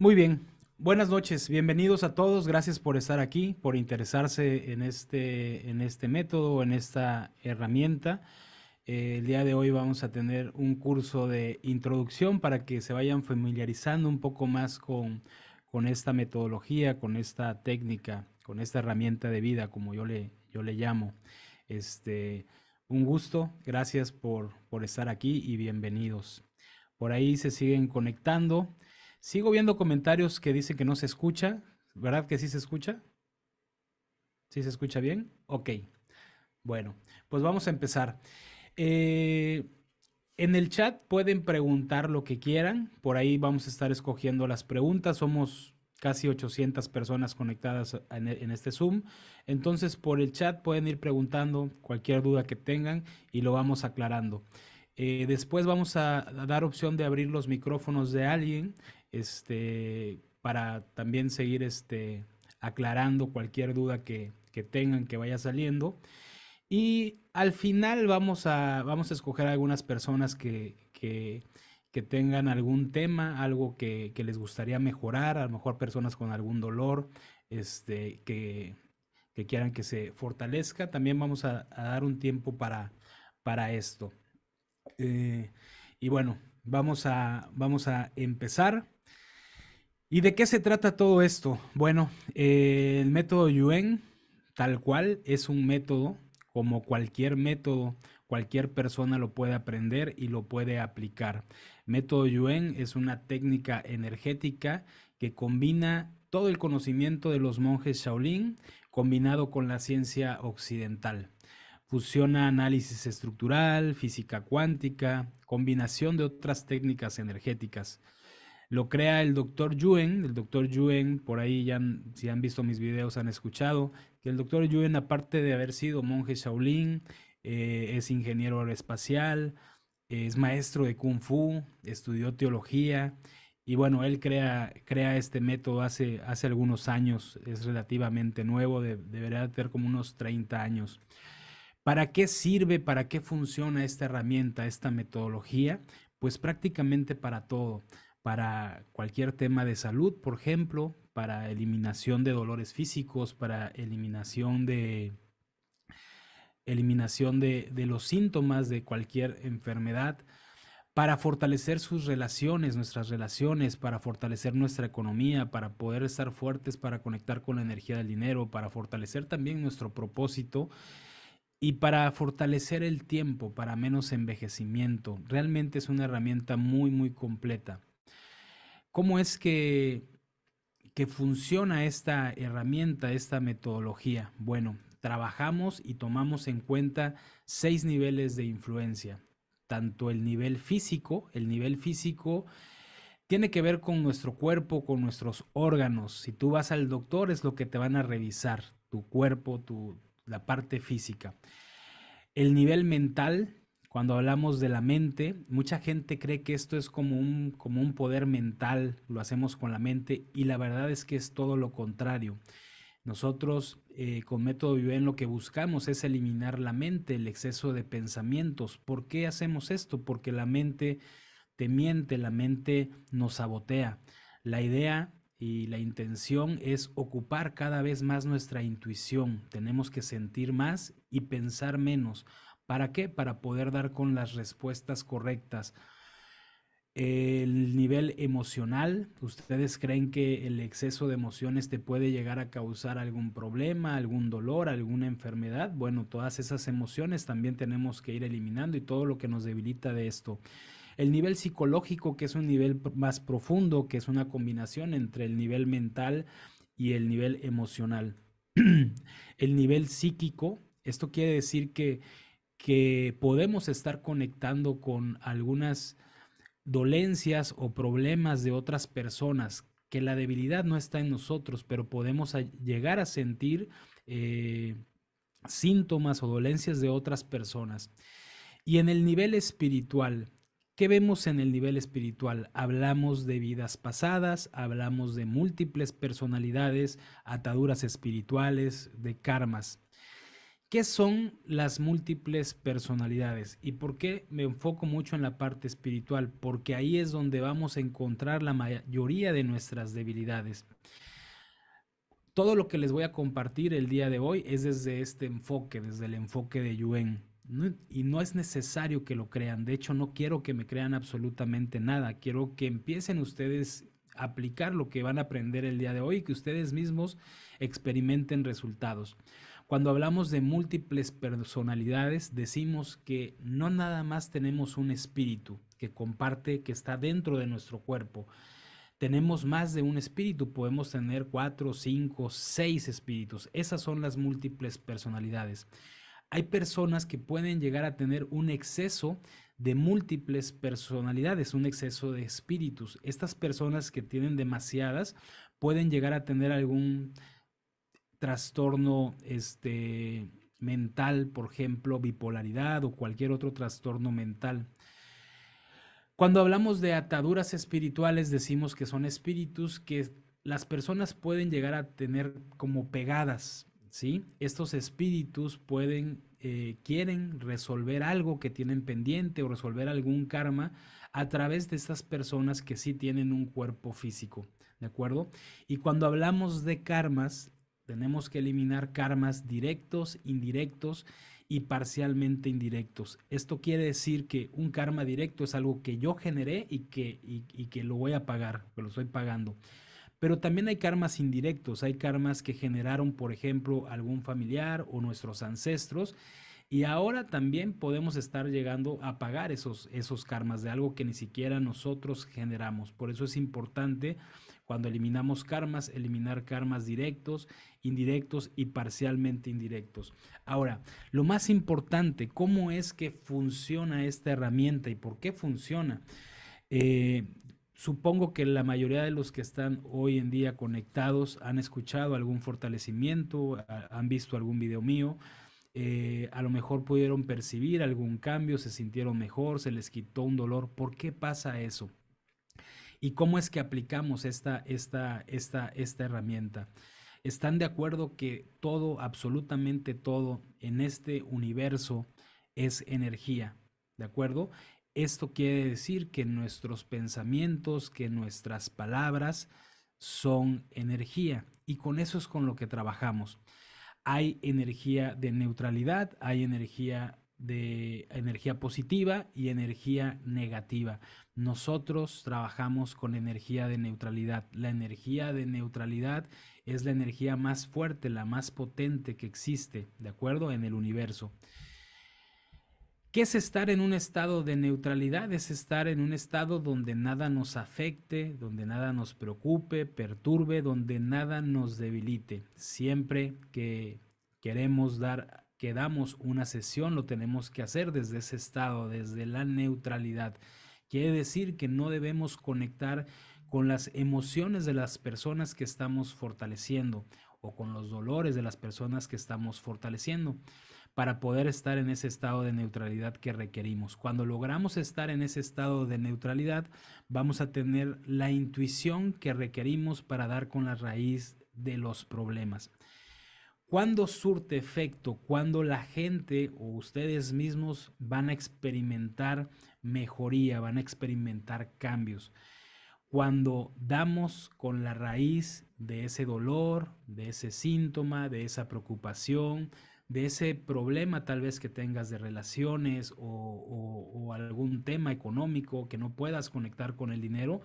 Muy bien, buenas noches, bienvenidos a todos, gracias por estar aquí, por interesarse en este, en este método, en esta herramienta. Eh, el día de hoy vamos a tener un curso de introducción para que se vayan familiarizando un poco más con, con esta metodología, con esta técnica, con esta herramienta de vida, como yo le, yo le llamo. Este, un gusto, gracias por, por estar aquí y bienvenidos. Por ahí se siguen conectando. Sigo viendo comentarios que dicen que no se escucha. ¿Verdad que sí se escucha? ¿Sí se escucha bien? Ok. Bueno, pues vamos a empezar. Eh, en el chat pueden preguntar lo que quieran. Por ahí vamos a estar escogiendo las preguntas. Somos casi 800 personas conectadas en, este Zoom. Entonces, por el chat pueden ir preguntando cualquier duda que tengan y lo vamos aclarando. Eh, después vamos a, dar opción de abrir los micrófonos de alguien este, para también seguir este, aclarando cualquier duda que, tengan que vaya saliendo. Y al final vamos a, vamos a escoger algunas personas que, tengan algún tema, algo que, les gustaría mejorar, a lo mejor personas con algún dolor, este, que, quieran que se fortalezca. También vamos a, dar un tiempo para, para esto. Eh, y bueno, vamos a, vamos a empezar. ¿Y de qué se trata todo esto? Bueno, eh, el método Yuen, tal cual, es un método, como cualquier método, cualquier persona lo puede aprender y lo puede aplicar. Método Yuen es una técnica energética que combina todo el conocimiento de los monjes Shaolin combinado con la ciencia occidental. Fusiona análisis estructural, física cuántica, combinación de otras técnicas energéticas. Lo crea el doctor Yuen. El doctor Yuen, por ahí ya, si han visto mis videos, han escuchado que el doctor Yuen, aparte de haber sido monje Shaolin, eh, es ingeniero aeroespacial, es maestro de Kung Fu, estudió teología. Y bueno, él crea, crea este método hace, hace algunos años, es relativamente nuevo, de, debería tener como unos 30 años. ¿Para qué sirve, para qué funciona esta herramienta, esta metodología? Pues prácticamente para todo para cualquier tema de salud, por ejemplo, para eliminación de dolores físicos, para eliminación de eliminación de los síntomas de cualquier enfermedad, para fortalecer sus relaciones, nuestras relaciones, para fortalecer nuestra economía, para poder estar fuertes, para conectar con la energía del dinero, para fortalecer también nuestro propósito y para fortalecer el tiempo, para menos envejecimiento. Realmente es una herramienta muy, muy completa. ¿Cómo es que, que funciona esta herramienta, esta metodología? Bueno, trabajamos y tomamos en cuenta seis niveles de influencia, tanto el nivel físico, el nivel físico tiene que ver con nuestro cuerpo, con nuestros órganos. Si tú vas al doctor es lo que te van a revisar, tu cuerpo, tu, la parte física. El nivel mental cuando hablamos de la mente, mucha gente cree que esto es como un, como un poder mental, lo hacemos con la mente y la verdad es que es todo lo contrario. Nosotros eh, con método Viven, lo que buscamos es eliminar la mente, el exceso de pensamientos. ¿Por qué hacemos esto? Porque la mente te miente, la mente nos sabotea. La idea y la intención es ocupar cada vez más nuestra intuición. Tenemos que sentir más y pensar menos ¿Para qué? Para poder dar con las respuestas correctas. El nivel emocional, ¿ustedes creen que el exceso de emociones te puede llegar a causar algún problema, algún dolor, alguna enfermedad? Bueno, todas esas emociones también tenemos que ir eliminando y todo lo que nos debilita de esto. El nivel psicológico, que es un nivel más profundo, que es una combinación entre el nivel mental y el nivel emocional. el nivel psíquico, esto quiere decir que que podemos estar conectando con algunas dolencias o problemas de otras personas, que la debilidad no está en nosotros, pero podemos llegar a sentir eh, síntomas o dolencias de otras personas. Y en el nivel espiritual, ¿qué vemos en el nivel espiritual? Hablamos de vidas pasadas, hablamos de múltiples personalidades, ataduras espirituales, de karmas. ¿Qué son las múltiples personalidades? ¿Y por qué me enfoco mucho en la parte espiritual? Porque ahí es donde vamos a encontrar la mayoría de nuestras debilidades. Todo lo que les voy a compartir el día de hoy es desde este enfoque, desde el enfoque de Yuen. Y no es necesario que lo crean. De hecho, no quiero que me crean absolutamente nada. Quiero que empiecen ustedes a aplicar lo que van a aprender el día de hoy y que ustedes mismos experimenten resultados. Cuando hablamos de múltiples personalidades, decimos que no nada más tenemos un espíritu que comparte, que está dentro de nuestro cuerpo. Tenemos más de un espíritu, podemos tener cuatro, cinco, seis espíritus. Esas son las múltiples personalidades. Hay personas que pueden llegar a tener un exceso de múltiples personalidades, un exceso de espíritus. Estas personas que tienen demasiadas pueden llegar a tener algún trastorno este, mental, por ejemplo, bipolaridad o cualquier otro trastorno mental. Cuando hablamos de ataduras espirituales, decimos que son espíritus que las personas pueden llegar a tener como pegadas, ¿sí? Estos espíritus pueden, eh, quieren resolver algo que tienen pendiente o resolver algún karma a través de estas personas que sí tienen un cuerpo físico, ¿de acuerdo? Y cuando hablamos de karmas, tenemos que eliminar karmas directos, indirectos y parcialmente indirectos. Esto quiere decir que un karma directo es algo que yo generé y que, que lo voy a pagar, que lo estoy pagando. Pero también hay karmas indirectos, hay karmas que generaron, por ejemplo, algún familiar o nuestros ancestros. Y ahora también podemos estar llegando a pagar esos, esos karmas de algo que ni siquiera nosotros generamos. Por eso es importante cuando eliminamos karmas, eliminar karmas directos, indirectos y parcialmente indirectos. Ahora, lo más importante, ¿cómo es que funciona esta herramienta y por qué funciona? Eh, supongo que la mayoría de los que están hoy en día conectados han escuchado algún fortalecimiento, han visto algún video mío, eh, a lo mejor pudieron percibir algún cambio, se sintieron mejor, se les quitó un dolor. ¿Por qué pasa eso? y cómo es que aplicamos esta, esta herramienta. ¿Están de acuerdo que todo, absolutamente todo en este universo es energía? ¿De acuerdo? Esto quiere decir que nuestros pensamientos, que nuestras palabras son energía y con eso es con lo que trabajamos. Hay energía de neutralidad, hay energía de energía positiva y energía negativa nosotros trabajamos con energía de neutralidad. La energía de neutralidad es la energía más fuerte, la más potente que existe, ¿de acuerdo? En el universo. ¿Qué es estar en un estado de neutralidad? Es estar en un estado donde nada nos afecte, donde nada nos preocupe, perturbe, donde nada nos debilite. Siempre que queremos dar que damos una sesión, lo tenemos que hacer desde ese estado, desde la neutralidad. Quiere decir que no debemos conectar con las emociones de las personas que estamos fortaleciendo o con los dolores de las personas que estamos fortaleciendo para poder estar en ese estado de neutralidad que requerimos. Cuando logramos estar en ese estado de neutralidad, vamos a tener la intuición que requerimos para dar con la raíz de los problemas. ¿Cuándo surte efecto? ¿Cuándo la gente o ustedes mismos van a experimentar mejoría, van a experimentar cambios. Cuando damos con la raíz de ese dolor, de ese síntoma, de esa preocupación, de ese problema tal vez que tengas de relaciones o algún tema económico que no puedas conectar con el dinero,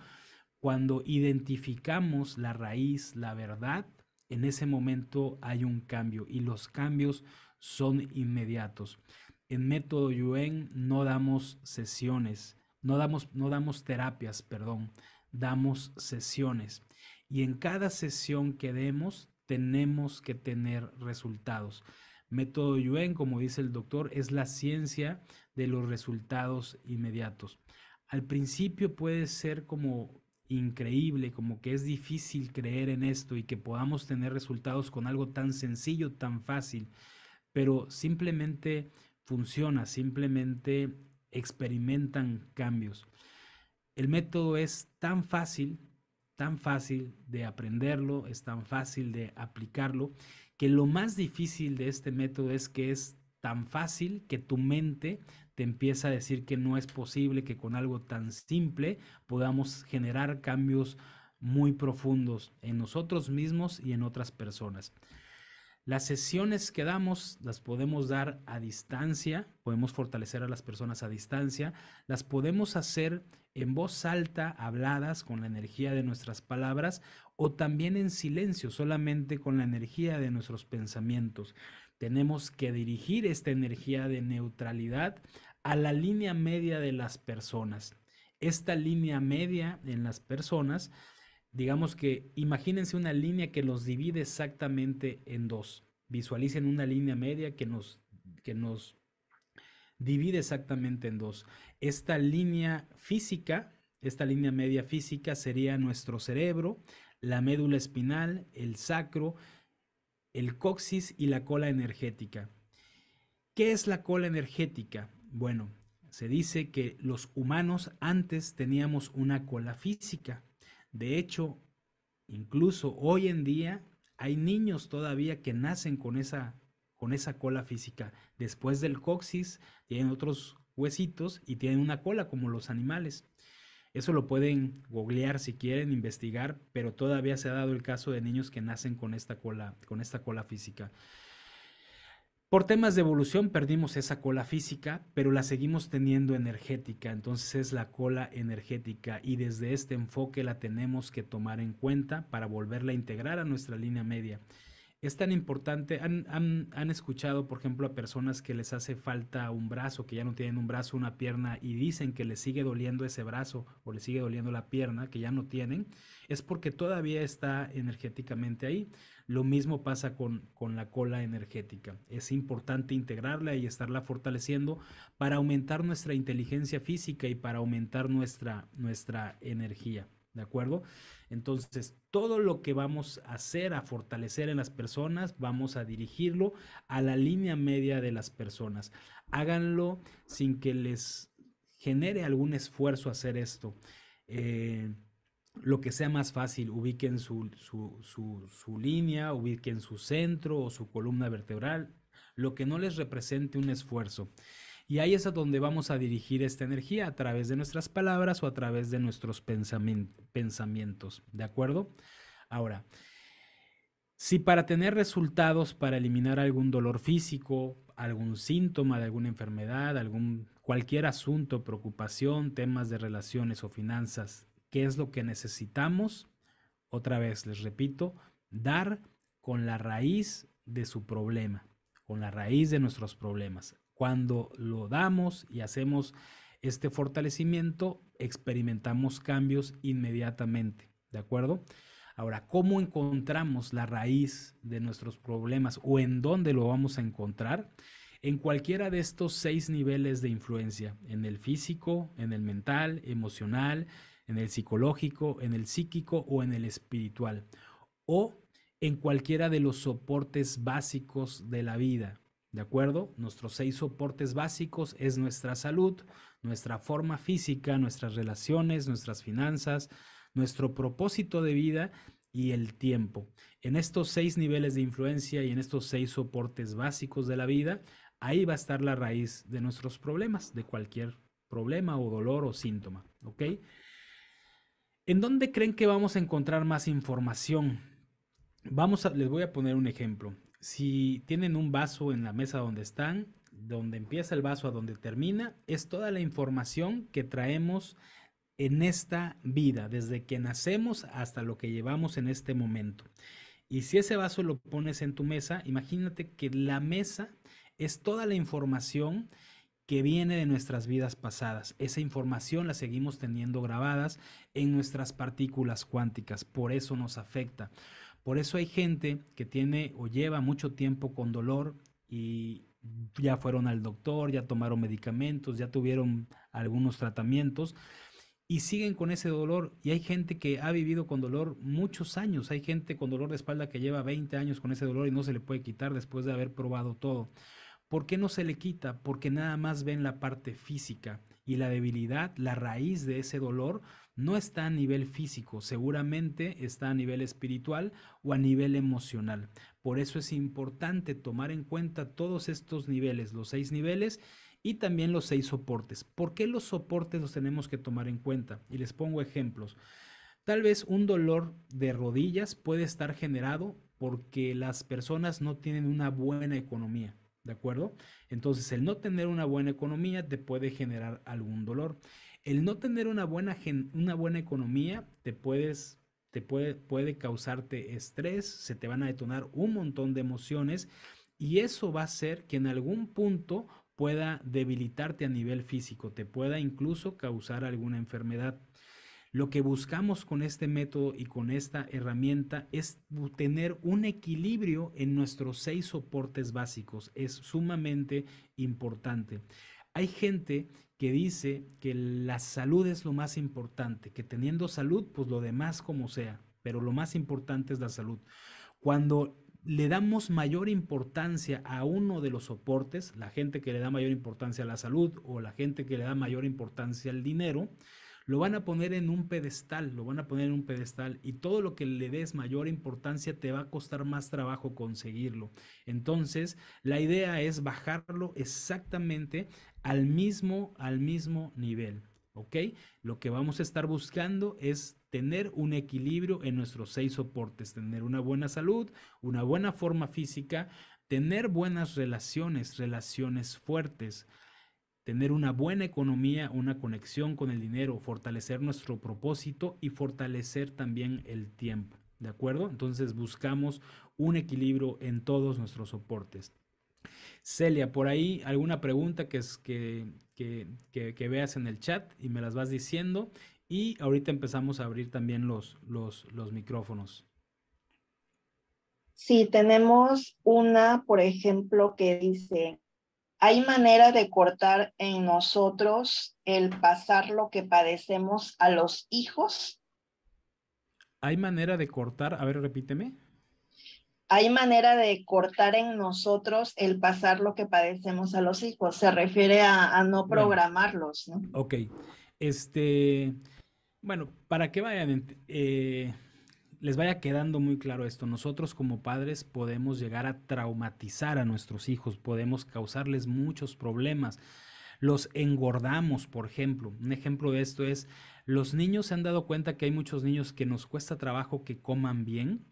cuando identificamos la raíz, la verdad, en ese momento hay un cambio y los cambios son inmediatos. En método Yuen no damos sesiones, no damos, no damos terapias, perdón, damos sesiones. Y en cada sesión que demos tenemos que tener resultados. Método Yuen, como dice el doctor, es la ciencia de los resultados inmediatos. Al principio puede ser como increíble, como que es difícil creer en esto y que podamos tener resultados con algo tan sencillo, tan fácil, pero simplemente funciona, simplemente experimentan cambios. El método es tan fácil, tan fácil de aprenderlo, es tan fácil de aplicarlo, que lo más difícil de este método es que es tan fácil que tu mente te empieza a decir que no es posible que con algo tan simple podamos generar cambios muy profundos en nosotros mismos y en otras personas. Las sesiones que damos las podemos dar a distancia, podemos fortalecer a las personas a distancia, las podemos hacer en voz alta, habladas con la energía de nuestras palabras o también en silencio, solamente con la energía de nuestros pensamientos. Tenemos que dirigir esta energía de neutralidad a la línea media de las personas. Esta línea media en las personas, digamos que imagínense una línea que los divide exactamente en dos. Visualicen una línea media que nos, que nos divide exactamente en dos. Esta línea física, esta línea media física sería nuestro cerebro, la médula espinal, el sacro, el coxis y la cola energética. ¿Qué es la cola energética? Bueno, se dice que los humanos antes teníamos una cola física. De hecho, incluso hoy en día hay niños todavía que nacen con esa, con esa cola física. Después del coxis tienen otros huesitos y tienen una cola como los animales. Eso lo pueden googlear si quieren, investigar, pero todavía se ha dado el caso de niños que nacen con esta cola, con esta cola física. Por temas de evolución perdimos esa cola física, pero la seguimos teniendo energética, entonces es la cola energética y desde este enfoque la tenemos que tomar en cuenta para volverla a integrar a nuestra línea media es tan importante. ¿Han, escuchado, por ejemplo, a personas que les hace falta un brazo, que ya no tienen un brazo, una pierna, y dicen que les sigue doliendo ese brazo o les sigue doliendo la pierna, que ya no tienen, es porque todavía está energéticamente ahí. Lo mismo pasa con, con la cola energética. Es importante integrarla y estarla fortaleciendo para aumentar nuestra inteligencia física y para aumentar nuestra, nuestra energía. ¿De acuerdo? Entonces, todo lo que vamos a hacer, a fortalecer en las personas, vamos a dirigirlo a la línea media de las personas. Háganlo sin que les genere algún esfuerzo hacer esto. Eh, lo que sea más fácil, ubiquen su, su, línea, ubiquen su centro o su columna vertebral, lo que no les represente un esfuerzo. Y ahí es a donde vamos a dirigir esta energía, a través de nuestras palabras o a través de nuestros pensamientos. ¿De acuerdo? Ahora, si para tener resultados, para eliminar algún dolor físico, algún síntoma de alguna enfermedad, algún, cualquier asunto, preocupación, temas de relaciones o finanzas, ¿qué es lo que necesitamos? Otra vez, les repito, dar con la raíz de su problema, con la raíz de nuestros problemas. Cuando lo damos y hacemos este fortalecimiento, experimentamos cambios inmediatamente, ¿de acuerdo? Ahora, ¿cómo encontramos la raíz de nuestros problemas o en dónde lo vamos a encontrar? En cualquiera de estos seis niveles de influencia, en el físico, en el mental, emocional, en el psicológico, en el psíquico o en el espiritual, o en cualquiera de los soportes básicos de la vida, ¿De acuerdo? Nuestros seis soportes básicos es nuestra salud, nuestra forma física, nuestras relaciones, nuestras finanzas, nuestro propósito de vida y el tiempo. En estos seis niveles de influencia y en estos seis soportes básicos de la vida, ahí va a estar la raíz de nuestros problemas, de cualquier problema o dolor o síntoma. ¿Ok? ¿En dónde creen que vamos a encontrar más información? Vamos a, les voy a poner un ejemplo si tienen un vaso en la mesa donde están, donde empieza el vaso a donde termina, es toda la información que traemos en esta vida, desde que nacemos hasta lo que llevamos en este momento. Y si ese vaso lo pones en tu mesa, imagínate que la mesa es toda la información que viene de nuestras vidas pasadas. Esa información la seguimos teniendo grabadas en nuestras partículas cuánticas, por eso nos afecta. Por eso hay gente que tiene o lleva mucho tiempo con dolor y ya fueron al doctor, ya tomaron medicamentos, ya tuvieron algunos tratamientos y siguen con ese dolor. Y hay gente que ha vivido con dolor muchos años. Hay gente con dolor de espalda que lleva 20 años con ese dolor y no se le puede quitar después de haber probado todo. ¿Por qué no se le quita? Porque nada más ven la parte física y la debilidad, la raíz de ese dolor no está a nivel físico, seguramente está a nivel espiritual o a nivel emocional. Por eso es importante tomar en cuenta todos estos niveles, los seis niveles y también los seis soportes. ¿Por qué los soportes los tenemos que tomar en cuenta? Y les pongo ejemplos. Tal vez un dolor de rodillas puede estar generado porque las personas no tienen una buena economía. ¿De acuerdo? Entonces, el no tener una buena economía te puede generar algún dolor el no tener una buena, una buena economía te puedes te puede, puede causarte estrés, se te van a detonar un montón de emociones y eso va a hacer que en algún punto pueda debilitarte a nivel físico, te pueda incluso causar alguna enfermedad. Lo que buscamos con este método y con esta herramienta es tener un equilibrio en nuestros seis soportes básicos. Es sumamente importante. Hay gente que dice que la salud es lo más importante, que teniendo salud, pues lo demás como sea, pero lo más importante es la salud. Cuando le damos mayor importancia a uno de los soportes, la gente que le da mayor importancia a la salud o la gente que le da mayor importancia al dinero, lo van a poner en un pedestal, lo van a poner en un pedestal y todo lo que le des mayor importancia te va a costar más trabajo conseguirlo. Entonces, la idea es bajarlo exactamente al mismo, al mismo nivel. ¿Ok? Lo que vamos a estar buscando es tener un equilibrio en nuestros seis soportes, tener una buena salud, una buena forma física, tener buenas relaciones, relaciones fuertes, tener una buena economía, una conexión con el dinero, fortalecer nuestro propósito y fortalecer también el tiempo. ¿De acuerdo? Entonces buscamos un equilibrio en todos nuestros soportes. Celia, por ahí alguna pregunta que, que, veas en el chat y me las vas diciendo. Y ahorita empezamos a abrir también los, los, los micrófonos. Sí, tenemos una, por ejemplo, que dice, ¿hay manera de cortar en nosotros el pasar lo que padecemos a los hijos? ¿Hay manera de cortar? A ver, repíteme hay manera de cortar en nosotros el pasar lo que padecemos a los hijos. Se refiere a, no programarlos, ¿no? Ok. Este, bueno, para que vayan, eh, les vaya quedando muy claro esto. Nosotros como padres podemos llegar a traumatizar a nuestros hijos, podemos causarles muchos problemas. Los engordamos, por ejemplo. Un ejemplo de esto es, los niños se han dado cuenta que hay muchos niños que nos cuesta trabajo que coman bien,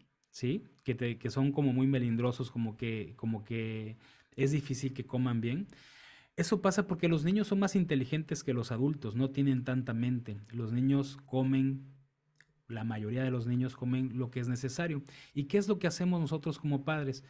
que, son como muy melindrosos, como que, como que es difícil que coman bien. Eso pasa porque los niños son más inteligentes que los adultos, no tienen tanta mente. Los niños comen, la mayoría de los niños comen lo que es necesario. ¿Y qué es lo que hacemos nosotros como padres?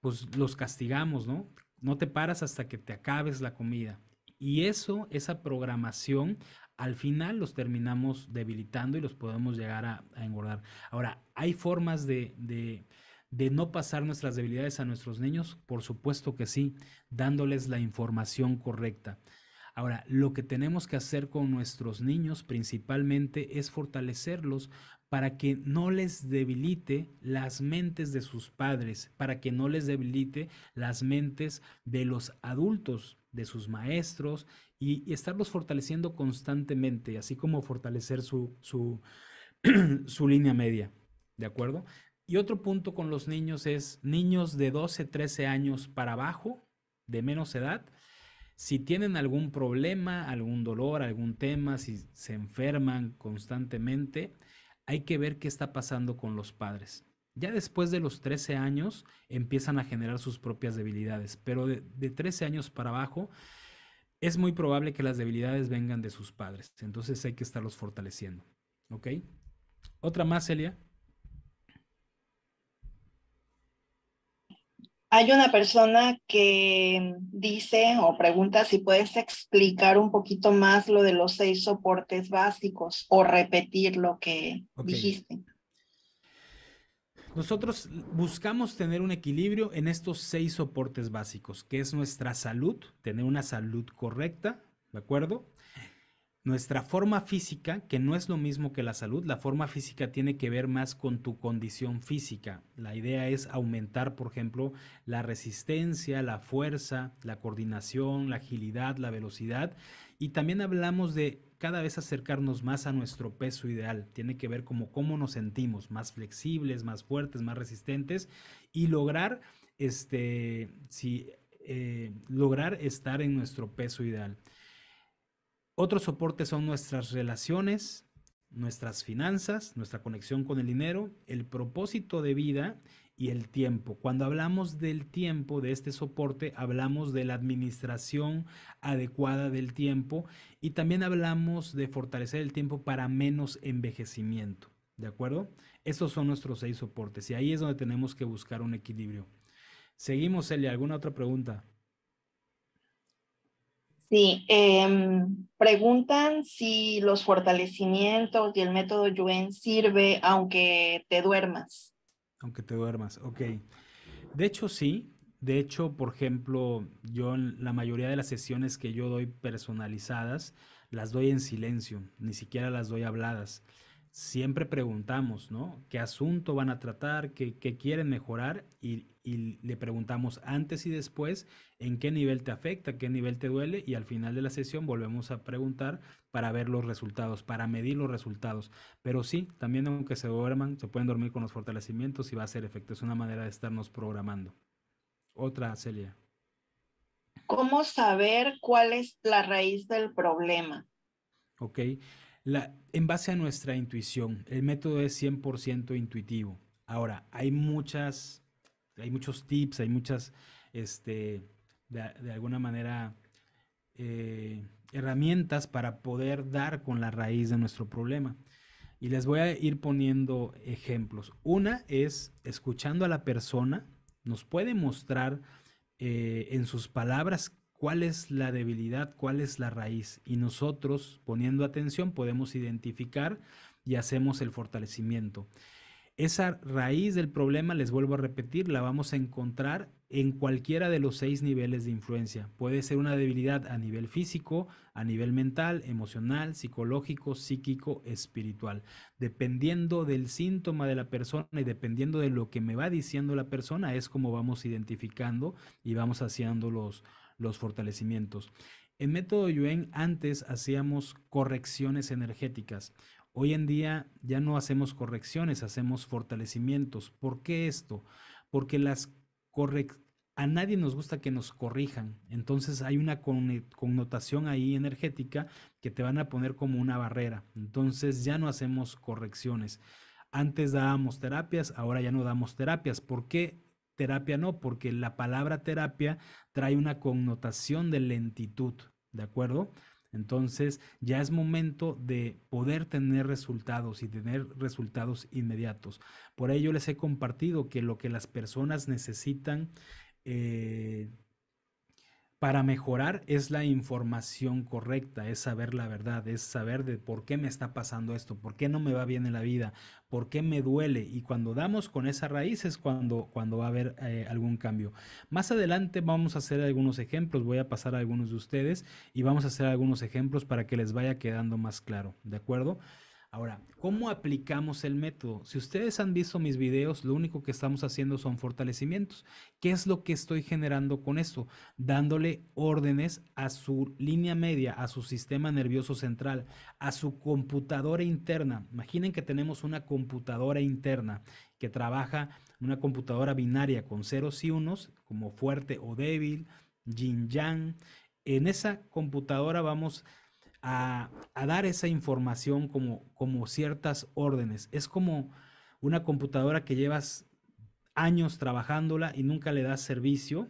Pues los castigamos, ¿no? No te paras hasta que te acabes la comida. Y eso, esa programación, al final los terminamos debilitando y los podemos llegar a, engordar. Ahora, ¿hay formas de, de, no pasar nuestras debilidades a nuestros niños? Por supuesto que sí, dándoles la información correcta. Ahora, lo que tenemos que hacer con nuestros niños principalmente es fortalecerlos para que no les debilite las mentes de sus padres, para que no les debilite las mentes de los adultos, de sus maestros y, estarlos fortaleciendo constantemente, así como fortalecer su, línea media. ¿De acuerdo? Y otro punto con los niños es niños de 12, 13 años para abajo, de menos edad, si tienen algún problema, algún dolor, algún tema, si se enferman constantemente, hay que ver qué está pasando con los padres. Ya después de los 13 años empiezan a generar sus propias debilidades, pero de, de 13 años para abajo es muy probable que las debilidades vengan de sus padres. Entonces hay que estarlos fortaleciendo. ¿Ok? Otra más, Celia. Hay una persona que dice o pregunta si puedes explicar un poquito más lo de los seis soportes básicos o repetir lo que dijiste. Nosotros buscamos tener un equilibrio en estos seis soportes básicos, que es nuestra salud, tener una salud correcta, ¿de acuerdo? Nuestra forma física, que no es lo mismo que la salud, la forma física tiene que ver más con tu condición física. La idea es aumentar, por ejemplo, la resistencia, la fuerza, la coordinación, la agilidad, la velocidad. Y también hablamos de cada vez acercarnos más a nuestro peso ideal. Tiene que ver como cómo nos sentimos, más flexibles, más fuertes, más resistentes y lograr, este, si, eh, lograr estar en nuestro peso ideal. Otros soportes son nuestras relaciones, nuestras finanzas, nuestra conexión con el dinero, el propósito de vida y el tiempo. Cuando hablamos del tiempo, de este soporte, hablamos de la administración adecuada del tiempo y también hablamos de fortalecer el tiempo para menos envejecimiento. ¿De acuerdo? Esos son nuestros seis soportes y ahí es donde tenemos que buscar un equilibrio. Seguimos, Celia. ¿Alguna otra pregunta? Sí, em, preguntan si los fortalecimientos y el método Yuen sirve aunque te duermas. Aunque te duermas, ok. De hecho, sí. De hecho, por ejemplo, yo en la mayoría de las sesiones que yo doy personalizadas, las doy en silencio, ni siquiera las doy habladas. Siempre preguntamos, ¿no? ¿Qué asunto van a tratar? ¿Qué, quieren mejorar? Y, y le preguntamos antes y después en qué nivel te afecta, qué nivel te duele y al final de la sesión volvemos a preguntar para ver los resultados, para medir los resultados. Pero sí, también aunque se duerman, se pueden dormir con los fortalecimientos y va a ser efecto. Es una manera de estarnos programando. Otra, Celia. ¿Cómo saber cuál es la raíz del problema? Ok. La, en base a nuestra intuición, el método es 100% intuitivo. Ahora, hay muchas hay muchos tips, hay muchas, este, de, alguna manera, eh, herramientas para poder dar con la raíz de nuestro problema. Y les voy a ir poniendo ejemplos. Una es escuchando a la persona, nos puede mostrar eh, en sus palabras cuál es la debilidad, cuál es la raíz. Y nosotros, poniendo atención, podemos identificar y hacemos el fortalecimiento. Esa raíz del problema, les vuelvo a repetir, la vamos a encontrar en cualquiera de los seis niveles de influencia. Puede ser una debilidad a nivel físico, a nivel mental, emocional, psicológico, psíquico, espiritual. Dependiendo del síntoma de la persona y dependiendo de lo que me va diciendo la persona, es como vamos identificando y vamos haciendo los, los fortalecimientos. En método Yuen antes hacíamos correcciones energéticas. Hoy en día ya no hacemos correcciones, hacemos fortalecimientos. ¿Por qué esto? Porque las a nadie nos gusta que nos corrijan. Entonces hay una connotación ahí energética que te van a poner como una barrera. Entonces ya no hacemos correcciones. Antes dábamos terapias, ahora ya no damos terapias. ¿Por qué terapia no? Porque la palabra terapia trae una connotación de lentitud, ¿de acuerdo? Entonces ya es momento de poder tener resultados y tener resultados inmediatos. Por ello les he compartido que lo que las personas necesitan eh, para mejorar es la información correcta, es saber la verdad, es saber de por qué me está pasando esto, por qué no me va bien en la vida, por qué me duele. Y cuando damos con esa raíz es cuando, cuando va a haber eh, algún cambio. Más adelante vamos a hacer algunos ejemplos, voy a pasar a algunos de ustedes y vamos a hacer algunos ejemplos para que les vaya quedando más claro, ¿de acuerdo? Ahora, ¿cómo aplicamos el método? Si ustedes han visto mis videos, lo único que estamos haciendo son fortalecimientos. ¿Qué es lo que estoy generando con esto? Dándole órdenes a su línea media, a su sistema nervioso central, a su computadora interna. Imaginen que tenemos una computadora interna que trabaja una computadora binaria con ceros y unos, como fuerte o débil, yin yang. En esa computadora vamos a, dar esa información como, como ciertas órdenes. Es como una computadora que llevas años trabajándola y nunca le das servicio.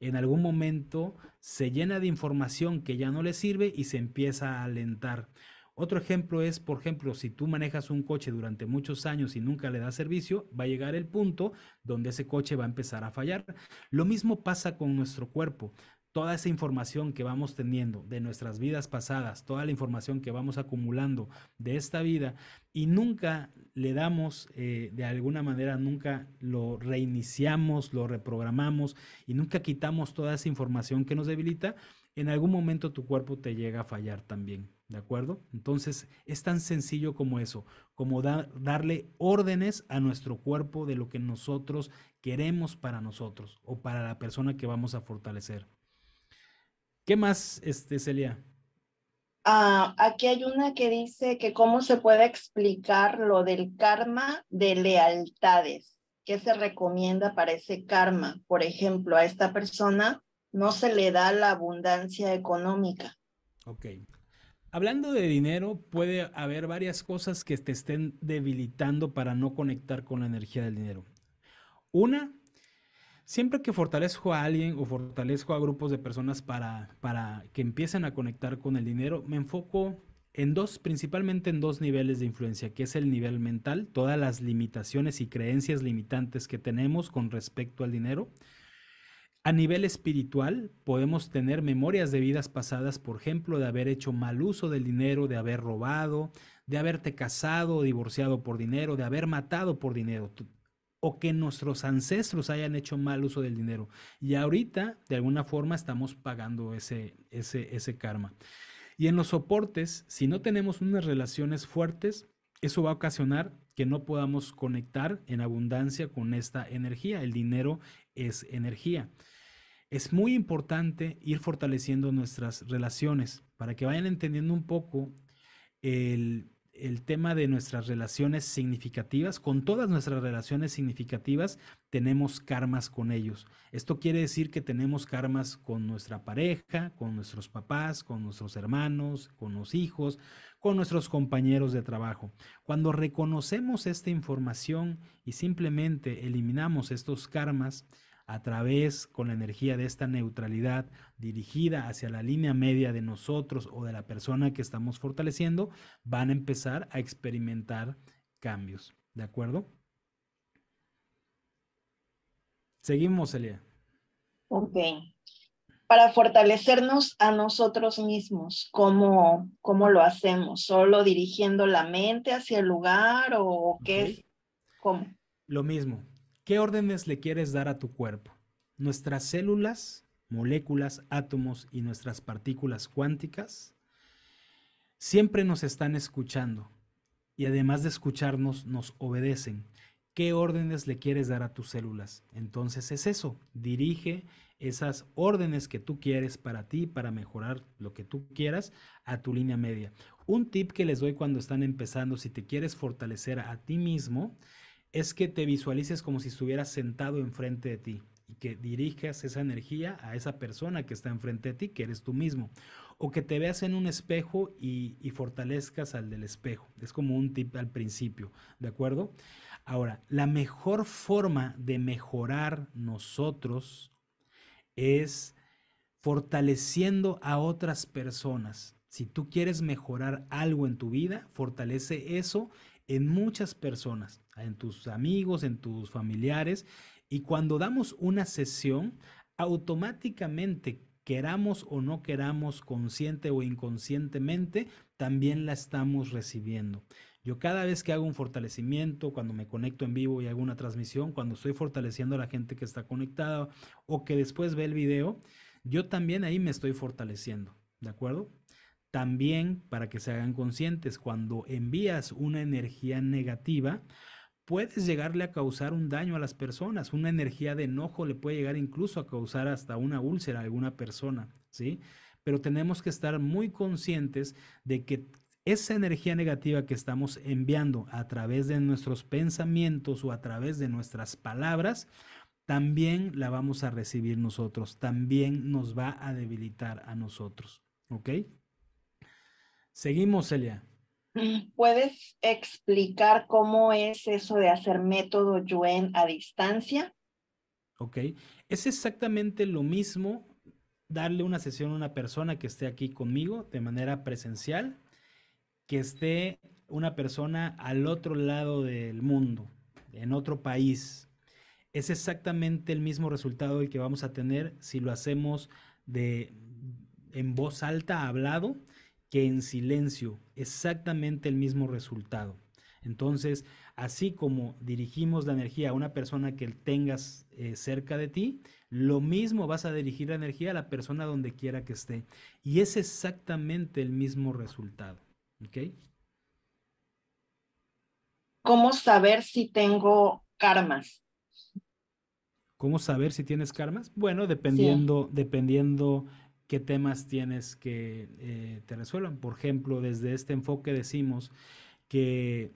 En algún momento se llena de información que ya no le sirve y se empieza a alentar. Otro ejemplo es, por ejemplo, si tú manejas un coche durante muchos años y nunca le das servicio, va a llegar el punto donde ese coche va a empezar a fallar. Lo mismo pasa con nuestro cuerpo toda esa información que vamos teniendo de nuestras vidas pasadas, toda la información que vamos acumulando de esta vida y nunca le damos, eh, de alguna manera, nunca lo reiniciamos, lo reprogramamos y nunca quitamos toda esa información que nos debilita, en algún momento tu cuerpo te llega a fallar también, ¿de acuerdo? Entonces es tan sencillo como eso, como darle órdenes a nuestro cuerpo de lo que nosotros queremos para nosotros o para la persona que vamos a fortalecer. ¿Qué más, este, Celia? Ah, aquí hay una que dice que cómo se puede explicar lo del karma de lealtades. ¿Qué se recomienda para ese karma? Por ejemplo, a esta persona no se le da la abundancia económica. Ok. Hablando de dinero, puede haber varias cosas que te estén debilitando para no conectar con la energía del dinero. Una, siempre que fortalezco a alguien o fortalezco a grupos de personas para, para que empiecen a conectar con el dinero, me enfoco en dos, principalmente en dos niveles de influencia, que es el nivel mental, todas las limitaciones y creencias limitantes que tenemos con respecto al dinero. A nivel espiritual, podemos tener memorias de vidas pasadas, por ejemplo, de haber hecho mal uso del dinero, de haber robado, de haberte casado o divorciado por dinero, de haber matado por dinero o que nuestros ancestros hayan hecho mal uso del dinero. Y ahorita, de alguna forma, estamos pagando ese, ese, ese karma. Y en los soportes, si no tenemos unas relaciones fuertes, eso va a ocasionar que no podamos conectar en abundancia con esta energía. El dinero es energía. Es muy importante ir fortaleciendo nuestras relaciones para que vayan entendiendo un poco el el tema de nuestras relaciones significativas, con todas nuestras relaciones significativas tenemos karmas con ellos. Esto quiere decir que tenemos karmas con nuestra pareja, con nuestros papás, con nuestros hermanos, con los hijos, con nuestros compañeros de trabajo. Cuando reconocemos esta información y simplemente eliminamos estos karmas, a través con la energía de esta neutralidad dirigida hacia la línea media de nosotros o de la persona que estamos fortaleciendo, van a empezar a experimentar cambios. ¿De acuerdo? Seguimos, Elia. Ok. Para fortalecernos a nosotros mismos, ¿cómo, lo hacemos? ¿Solo dirigiendo la mente hacia el lugar o qué es? ¿Cómo? Lo mismo, ¿Qué órdenes le quieres dar a tu cuerpo? Nuestras células, moléculas, átomos y nuestras partículas cuánticas siempre nos están escuchando y además de escucharnos nos obedecen. ¿Qué órdenes le quieres dar a tus células? Entonces es eso, dirige esas órdenes que tú quieres para ti, para mejorar lo que tú quieras, a tu línea media. Un tip que les doy cuando están empezando, si te quieres fortalecer a ti mismo, es que te visualices como si estuvieras sentado enfrente de ti y que dirijas esa energía a esa persona que está enfrente de ti, que eres tú mismo. O que te veas en un espejo y, fortalezcas al del espejo. Es como un tip al principio, ¿de acuerdo? Ahora, la mejor forma de mejorar nosotros es fortaleciendo a otras personas. Si tú quieres mejorar algo en tu vida, fortalece eso en muchas personas en tus amigos, en tus familiares. Y cuando damos una sesión, automáticamente, queramos o no queramos, consciente o inconscientemente, también la estamos recibiendo. Yo cada vez que hago un fortalecimiento, cuando me conecto en vivo y hago una transmisión, cuando estoy fortaleciendo a la gente que está conectada o que después ve el video, yo también ahí me estoy fortaleciendo, ¿de acuerdo? También, para que se hagan conscientes, cuando envías una energía negativa, puedes llegarle a causar un daño a las personas. Una energía de enojo le puede llegar incluso a causar hasta una úlcera a alguna persona, ¿sí? Pero tenemos que estar muy conscientes de que esa energía negativa que estamos enviando a través de nuestros pensamientos o a través de nuestras palabras, también la vamos a recibir nosotros, también nos va a debilitar a nosotros, ¿ok? Seguimos, Celia. ¿Puedes explicar cómo es eso de hacer método Yuen a distancia? Ok, es exactamente lo mismo darle una sesión a una persona que esté aquí conmigo de manera presencial, que esté una persona al otro lado del mundo, en otro país. Es exactamente el mismo resultado el que vamos a tener si lo hacemos de en voz alta hablado que en silencio, exactamente el mismo resultado. Entonces, así como dirigimos la energía a una persona que tengas eh, cerca de ti, lo mismo vas a dirigir la energía a la persona donde quiera que esté. Y es exactamente el mismo resultado. ¿Ok? ¿Cómo saber si tengo karmas? ¿Cómo saber si tienes karmas? Bueno, dependiendo, dependiendo qué temas tienes que eh, te resuelvan. Por ejemplo, desde este enfoque decimos que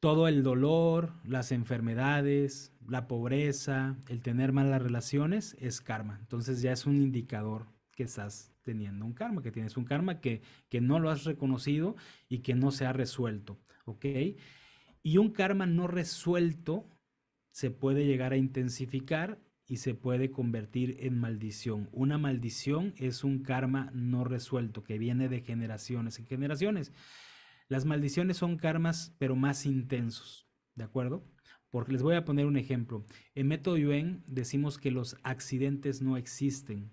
todo el dolor, las enfermedades, la pobreza, el tener malas relaciones es karma. Entonces ya es un indicador que estás teniendo un karma, que tienes un karma que, que no lo has reconocido y que no se ha resuelto, ¿ok? Y un karma no resuelto se puede llegar a intensificar y se puede convertir en maldición. Una maldición es un karma no resuelto que viene de generaciones en generaciones. Las maldiciones son karmas pero más intensos, ¿de acuerdo? Porque les voy a poner un ejemplo. En método Yuen decimos que los accidentes no existen.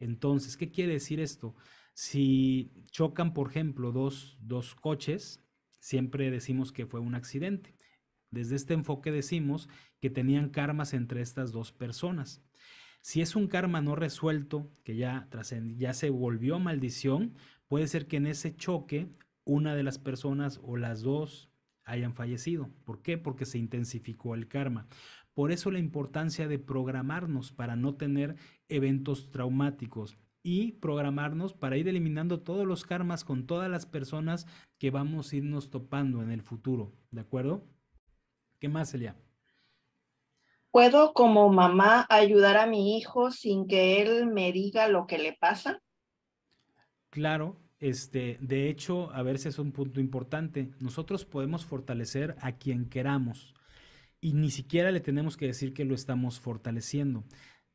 Entonces, ¿qué quiere decir esto? Si chocan, por ejemplo, dos, dos coches, siempre decimos que fue un accidente. Desde este enfoque decimos que tenían karmas entre estas dos personas. Si es un karma no resuelto, que ya, ya se volvió maldición, puede ser que en ese choque una de las personas o las dos hayan fallecido. ¿Por qué? Porque se intensificó el karma. Por eso la importancia de programarnos para no tener eventos traumáticos y programarnos para ir eliminando todos los karmas con todas las personas que vamos a irnos topando en el futuro, ¿de acuerdo? ¿Qué más, Celia? ¿Puedo como mamá ayudar a mi hijo sin que él me diga lo que le pasa? Claro, este, de hecho, a ver si es un punto importante. Nosotros podemos fortalecer a quien queramos y ni siquiera le tenemos que decir que lo estamos fortaleciendo.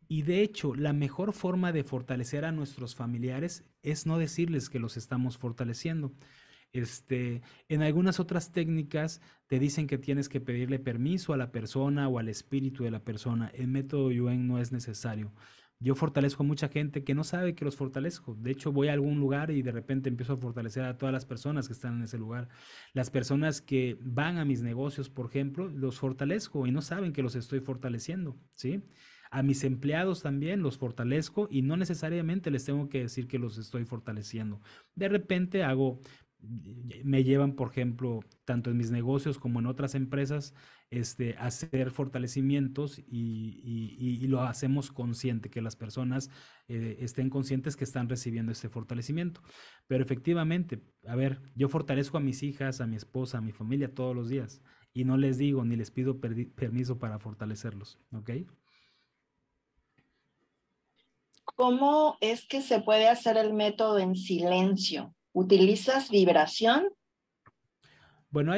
Y de hecho, la mejor forma de fortalecer a nuestros familiares es no decirles que los estamos fortaleciendo. Este, en algunas otras técnicas te dicen que tienes que pedirle permiso a la persona o al espíritu de la persona. El método Yuen no es necesario. Yo fortalezco a mucha gente que no sabe que los fortalezco. De hecho, voy a algún lugar y de repente empiezo a fortalecer a todas las personas que están en ese lugar. Las personas que van a mis negocios, por ejemplo, los fortalezco y no saben que los estoy fortaleciendo, ¿sí? A mis empleados también los fortalezco y no necesariamente les tengo que decir que los estoy fortaleciendo. De repente hago eh, me llevan, por ejemplo, tanto en mis negocios como en otras empresas, este, hacer fortalecimientos y, lo hacemos consciente, que las personas eh, estén conscientes que están recibiendo este fortalecimiento. Pero efectivamente, a ver, yo fortalezco a mis hijas, a mi esposa, a mi familia todos los días y no les digo ni les pido permiso para fortalecerlos, ¿ok? ¿Cómo es que se puede hacer el método en silencio? ¿Utilizas vibración? Bueno,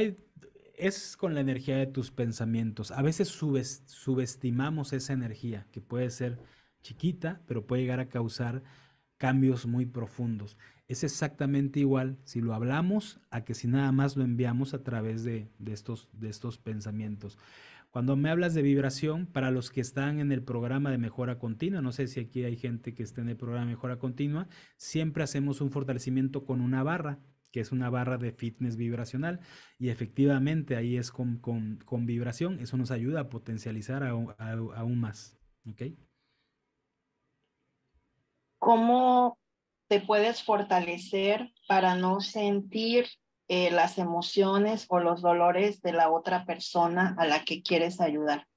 es con la energía de tus pensamientos. A veces subestimamos esa energía, que puede ser chiquita, pero puede llegar a causar cambios muy profundos. Es exactamente igual si lo hablamos a que si nada más lo enviamos a través de, estos, de estos pensamientos. Cuando me hablas de vibración, para los que están en el programa de mejora continua, no sé si aquí hay gente que esté en el programa de mejora continua, siempre hacemos un fortalecimiento con una barra, que es una barra de fitness vibracional, y efectivamente ahí es con, vibración, eso nos ayuda a potencializar aún, más. ¿Ok? ¿Cómo te puedes fortalecer para no sentir eh, las emociones o los dolores de la otra persona a la que quieres ayudar.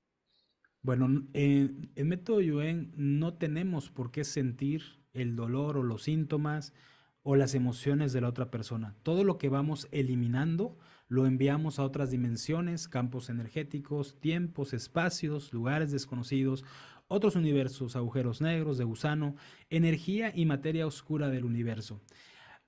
Bueno, en, eh, en método Yuen no tenemos por qué sentir el dolor o los síntomas o las emociones de la otra persona. Todo lo que vamos eliminando lo enviamos a otras dimensiones, campos energéticos, tiempos, espacios, lugares desconocidos, otros universos, agujeros negros de gusano, energía y materia oscura del universo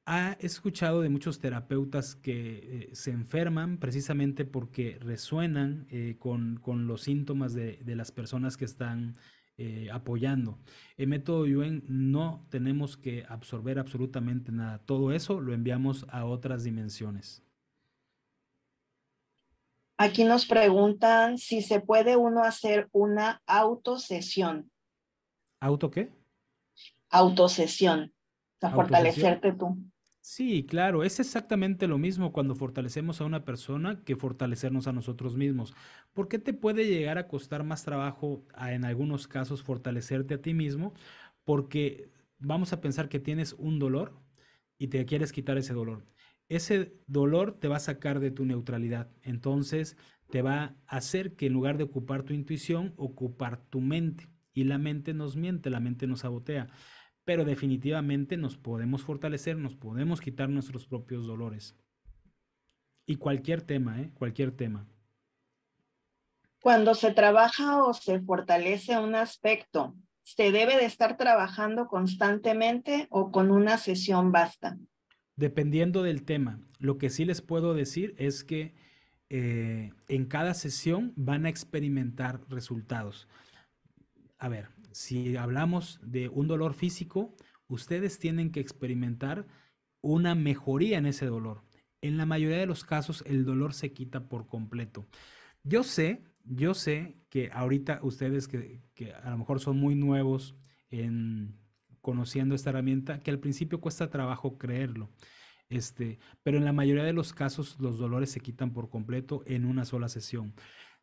ha escuchado de muchos terapeutas que eh, se enferman precisamente porque resuenan eh, con, los síntomas de, las personas que están eh, apoyando. En Método Yuen no tenemos que absorber absolutamente nada. Todo eso lo enviamos a otras dimensiones. Aquí nos preguntan si se puede uno hacer una autosesión. ¿Auto qué? Autosesión. Para fortalecerte tú. Sí, claro, es exactamente lo mismo cuando fortalecemos a una persona que fortalecernos a nosotros mismos. ¿Por qué te puede llegar a costar más trabajo en algunos casos fortalecerte a ti mismo? Porque vamos a pensar que tienes un dolor y te quieres quitar ese dolor. Ese dolor te va a sacar de tu neutralidad. Entonces te va a hacer que en lugar de ocupar tu intuición, ocupar tu mente. Y la mente nos miente, la mente nos sabotea pero definitivamente nos podemos fortalecer, nos podemos quitar nuestros propios dolores. Y cualquier tema, ¿eh? Cualquier tema. Cuando se trabaja o se fortalece un aspecto, ¿se debe de estar trabajando constantemente o con una sesión basta? Dependiendo del tema, lo que sí les puedo decir es que eh, en cada sesión van a experimentar resultados. A ver, si hablamos de un dolor físico, ustedes tienen que experimentar una mejoría en ese dolor. En la mayoría de los casos el dolor se quita por completo. Yo sé, yo sé que ahorita ustedes que, a lo mejor son muy nuevos en conociendo esta herramienta, que al principio cuesta trabajo creerlo. Este, pero en la mayoría de los casos los dolores se quitan por completo en una sola sesión.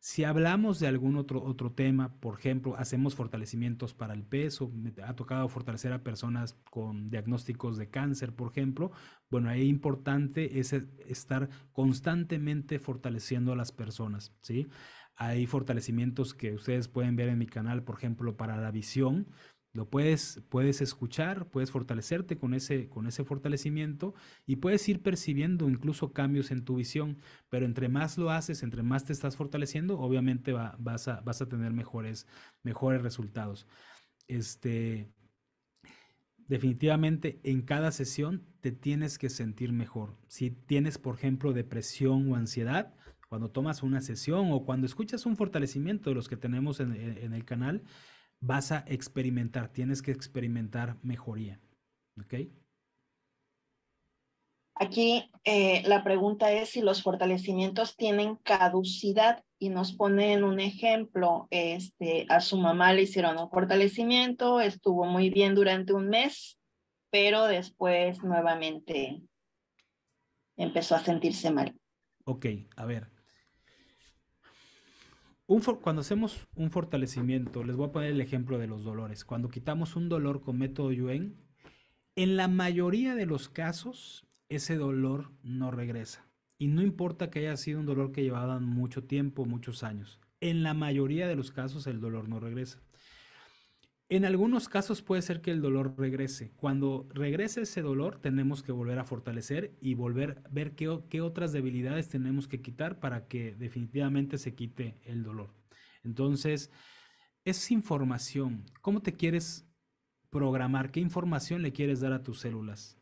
Si hablamos de algún otro, otro tema, por ejemplo, hacemos fortalecimientos para el peso, ha tocado fortalecer a personas con diagnósticos de cáncer, por ejemplo, bueno, ahí importante es estar constantemente fortaleciendo a las personas, ¿sí? Hay fortalecimientos que ustedes pueden ver en mi canal, por ejemplo, para la visión, lo puedes, puedes escuchar, puedes fortalecerte con ese, con ese fortalecimiento y puedes ir percibiendo incluso cambios en tu visión, pero entre más lo haces, entre más te estás fortaleciendo, obviamente vas, a, vas a tener mejores, mejores resultados. Este, definitivamente en cada sesión te tienes que sentir mejor. Si tienes, por ejemplo, depresión o ansiedad, cuando tomas una sesión o cuando escuchas un fortalecimiento de los que tenemos en, en el canal, vas a experimentar, tienes que experimentar mejoría. ¿Ok? Aquí eh, la pregunta es si los fortalecimientos tienen caducidad y nos ponen un ejemplo. Este, a su mamá le hicieron un fortalecimiento, estuvo muy bien durante un mes, pero después nuevamente empezó a sentirse mal. Ok, a ver, cuando hacemos un fortalecimiento, les voy a poner el ejemplo de los dolores. Cuando quitamos un dolor con método Yuen, en la mayoría de los casos, ese dolor no regresa. Y no importa que haya sido un dolor que llevaban mucho tiempo, muchos años. En la mayoría de los casos, el dolor no regresa. En algunos casos puede ser que el dolor regrese. Cuando regrese ese dolor, tenemos que volver a fortalecer y volver a ver qué, qué otras debilidades tenemos que quitar para que definitivamente se quite el dolor. Entonces, es información. ¿Cómo te quieres programar? ¿Qué información le quieres dar a tus células?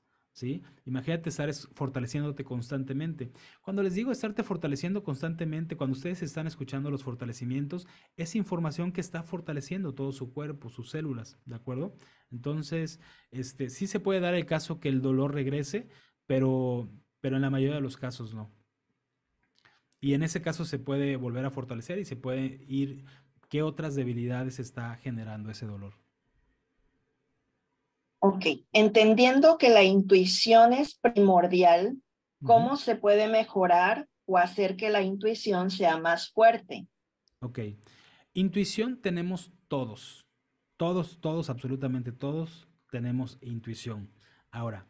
Imagínate estar fortaleciéndote constantemente. Cuando les digo estarte fortaleciendo constantemente, cuando ustedes están escuchando los fortalecimientos, es información que está fortaleciendo todo su cuerpo, sus células, ¿de acuerdo? Entonces, este, sí se puede dar el caso que el dolor regrese, pero, pero en la mayoría de los casos no. Y en ese caso se puede volver a fortalecer y se puede ir qué otras debilidades está generando ese dolor. Ok, entendiendo que la intuición es primordial, ¿cómo se puede mejorar o hacer que la intuición sea más fuerte? Ok, intuición tenemos todos, todos, todos, absolutamente todos tenemos intuición. Ahora,